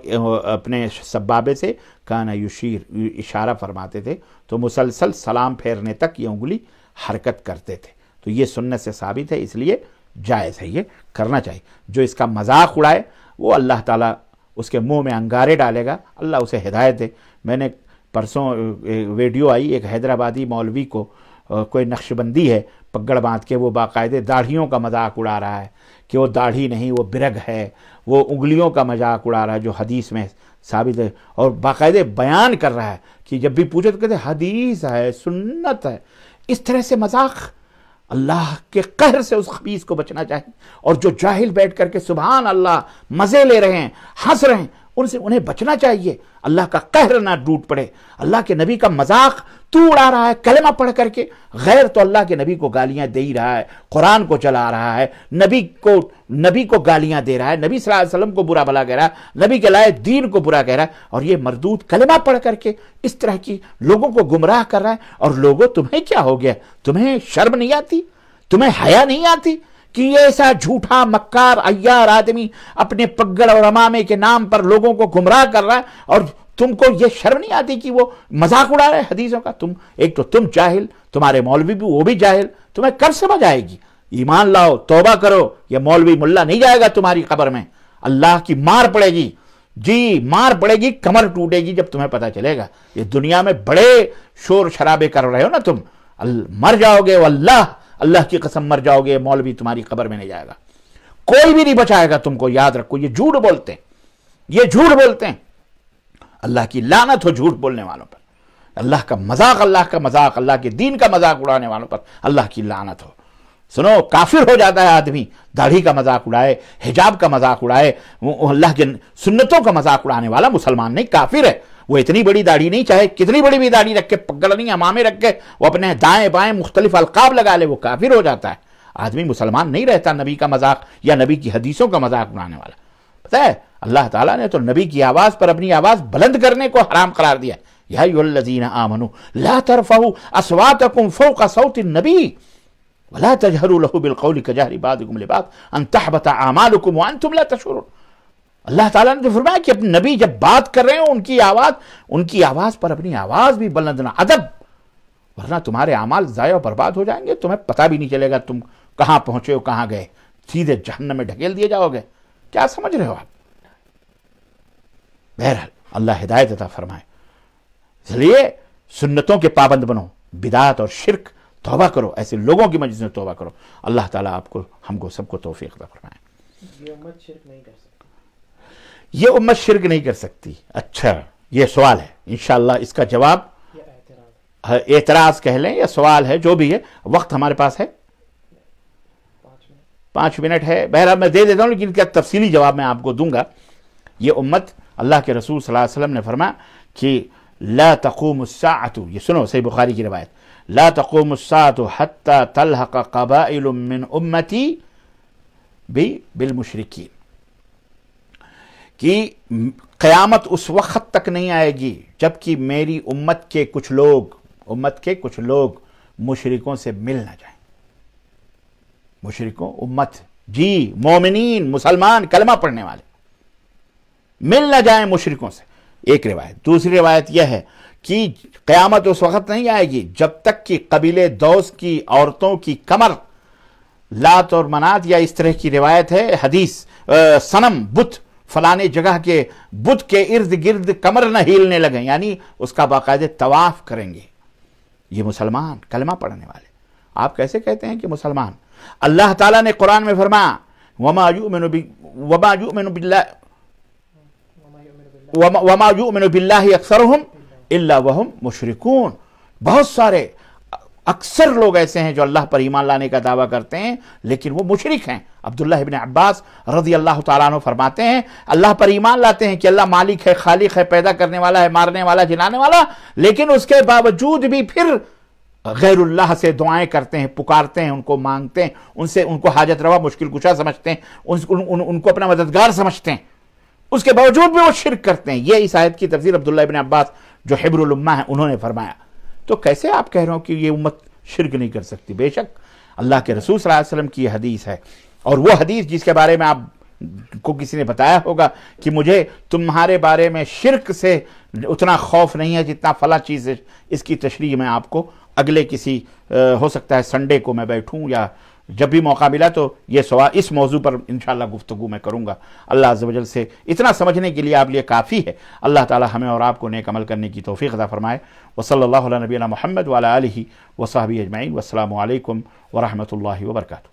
अपने सब्बाबे से काना युशीर इशारा फरमाते थे तो मुसलसल सलाम फेरने तक ये उंगली हरकत करते थे तो ये सुन्नत से साबित है इसलिए जायज़ है ये करना चाहिए जो इसका मजाक उड़ाए वो अल्लाह ताला उसके मुंह में अंगारे डालेगा अल्लाह उसे हिदायत दे मैंने परसों वीडियो आई एक हैदराबादी मौलवी को कोई नक्शबंदी है पगड़ बांध के वो बाकायदे दाढ़ियों का मजाक उड़ा रहा है कि वो दाढ़ी नहीं वो बिरग है वो उंगलियों का मजाक उड़ा रहा है जो हदीस में साबित है और बाकायदे बयान कर रहा है कि जब भी पूछे तो कहते हदीस है सुन्नत है इस तरह से मजाक अल्लाह के कहर से उस खबीस को बचना चाहिए और जो जाहिल बैठ करके सुबह अल्लाह मज़े ले रहे हैं हंस रहे हैं उनसे उन्हें बचना चाहिए अल्लाह का कहर ना टूट पड़े अल्लाह के नबी का मजाक तू उड़ा रहा है कलमा पढ़ करके गैर तो अल्लाह के नबी को गालियां दे ही रहा है कुरान को चला रहा है नबी को नबी को गालियां दे रहा है नबी सल्लल्लाहु अलैहि वसल्लम को बुरा भला कह रहा है नबी के लाए दीन को बुरा कह रहा है और ये मरदूत कलमा पढ़ करके इस तरह की लोगों को गुमराह कर रहा है और लोगों तुम्हें क्या हो गया तुम्हें शर्म नहीं आती तुम्हें हया नहीं आती कि ऐसा झूठा मक्कार अयार आदमी अपने पगड़ और अमामे के नाम पर लोगों को गुमराह कर रहा है और तुमको ये शर्म नहीं आती कि वो मजाक उड़ा रहे हदीसों का तुम एक तो तुम जाहिल तुम्हारे मौलवी भी वो भी जाहिल तुम्हें कब समझ आएगी ईमान लाओ तोबा करो ये मौलवी मुल्ला नहीं जाएगा तुम्हारी खबर में अल्लाह की मार पड़ेगी जी मार पड़ेगी कमर टूटेगी जब तुम्हें पता चलेगा ये दुनिया में बड़े शोर शराबे कर रहे हो ना तुम मर जाओगे अल्लाह अल्लाह की कसम मर जाओगे मौलवी तुम्हारी खबर में नहीं जाएगा कोई भी नहीं बचाएगा तुमको याद रखो ये झूठ बोलते हैं ये झूठ बोलते हैं अल्लाह की लानत हो झूठ बोलने वालों पर अल्लाह का मजाक अल्लाह का मजाक अल्लाह के दीन का मजाक उड़ाने वालों पर अल्लाह की लानत हो सुनो काफिर हो जाता है आदमी दाढ़ी का मजाक उड़ाए हिजाब का मजाक उड़ाए अल्लाह के सुन्नतों का मजाक उड़ाने वाला मुसलमान नहीं काफिर है वो इतनी बड़ी दाढ़ी नहीं चाहे कितनी बड़ी भी दाढ़ी रख के नहीं अमामे रख के वो अपने दाएं बाएं मुख्तलिफ अलकाब लगा ले वो काफिर हो जाता है आदमी मुसलमान नहीं रहता नबी का मजाक या नबी की हदीसों का मजाक उड़ाने वाला पता है अल्लाह ताला ने तो नबी की आवाज़ पर अपनी आवाज़ बुलंद करने को हराम करार दिया याजीन आमनु ला तरफहू असवात का सौत नबी वला तजहरू लहू बिलकौली कजहरी बाद गुमले बाद आमाल तुम ला तशुरुन अल्लाह ताला ने तो फरमाया कि अपने नबी जब बात कर रहे हो उनकी आवाज़ उनकी आवाज़ पर अपनी आवाज़ भी बुलंद ना अदब वरना तुम्हारे अमाल ज़ाया बर्बाद हो जाएंगे तुम्हें पता भी नहीं चलेगा तुम कहां पहुंचे हो कहां गए सीधे जहन्नम में ढकेल दिए जाओगे क्या समझ रहे हो आप बहरहाल अल्लाह हिदायत अता फरमाए इसलिए सुन्नतों के पाबंद बनो बिदात और शिरक तोबा करो ऐसे लोगों की मजलिस में तोबा करो अल्लाह ताला आपको हमको सबको तोफीक अता फरमाए ये उम्मत शिरक नहीं कर सकती अच्छा ये सवाल है इन इसका जवाब एतराज कह लें या सवाल है जो भी है वक्त हमारे पास है पांच मिनट है बहरहाल मैं दे देता हूं लेकिन क्या तफसीली जवाब मैं आपको दूंगा ये उम्मत अल्लाह के रसूल सल्लल्लाहु अलैहि वसल्लम ने फरमाया कि ला तकूमसातु ये सुनो सही बुखारी की रवायत ला मुस्सातु हत्ता तलहक कबाइल मिन उम्मती भी बिल मुशरकिन कि क़यामत उस वक्त तक नहीं आएगी जबकि मेरी उम्मत के कुछ लोग उम्मत के कुछ लोग मुशरकों से मिल ना जाए मुशरकों उम्मत जी मोमिनीन मुसलमान कलमा पढ़ने वाले मिल ना जाए मुशरकों से एक रिवायत दूसरी रिवायत यह है कि क़यामत उस वक्त नहीं आएगी जब तक कि कबीले दौस की औरतों की कमर लात और मनात या इस तरह की रिवायत है हदीस आ, सनम बुत फलाने जगह के बुद्ध के इर्द गिर्द कमर न हिलने लगे यानी उसका बाकायदे तवाफ करेंगे ये मुसलमान कलमा पढ़ने वाले आप कैसे कहते हैं कि मुसलमान अल्लाह ताला ने कुरान में फरमाया वमायू मेनु मेनु बिल्ला मेनु अक्सर हम वहम मुशरकून बहुत सारे अक्सर लोग ऐसे हैं जो अल्लाह पर ईमान लाने का दावा करते हैं लेकिन वो मुशरक हैं अब्दुल्ला इबन अब्बास रजी अल्लाह तु फरमाते हैं अल्लाह पर ईमान लाते हैं कि अल्लाह मालिक है खालिक है पैदा करने वाला है मारने वाला जिलाने वाला लेकिन उसके बावजूद भी फिर गैरुल्लाह से दुआएं करते हैं पुकारते हैं उनको मांगते हैं उनसे उनको हाजत रवा मुश्किल कुशा समझते हैं उन, उन, उन, उनको अपना मददगार समझते हैं उसके बावजूद भी वो शिरक करते हैं ये इस आयत की तफसीर अब्दुल्ला इबन अब्बास जो हिब्रुल्मा है उन्होंने फरमाया तो कैसे आप कह रहे हो कि ये उम्मत शिरक नहीं कर सकती बेशक अल्लाह के रसूल सल्लल्लाहु अलैहि वसल्लम की हदीस है और वो हदीस जिसके बारे में आप को किसी ने बताया होगा कि मुझे तुम्हारे बारे में शिरक से उतना खौफ नहीं है जितना फला चीज़ इसकी तशरी मैं आपको अगले किसी आ, हो सकता है संडे को मैं बैठूं या जब भी मौका मिला तो ये सवाल इस मौजू पर इन गुफ्तु मैं करूँगा अल्लाह वजल से इतना समझने के लिए आप लिए काफ़ी है अल्लाह ताला हमें और आपको नेक अमल करने की तोफ़ी अदा फ़रमाए वसल नबीना महमद वाल वसाहबी अजमाइन वालकम वरहमल वर्का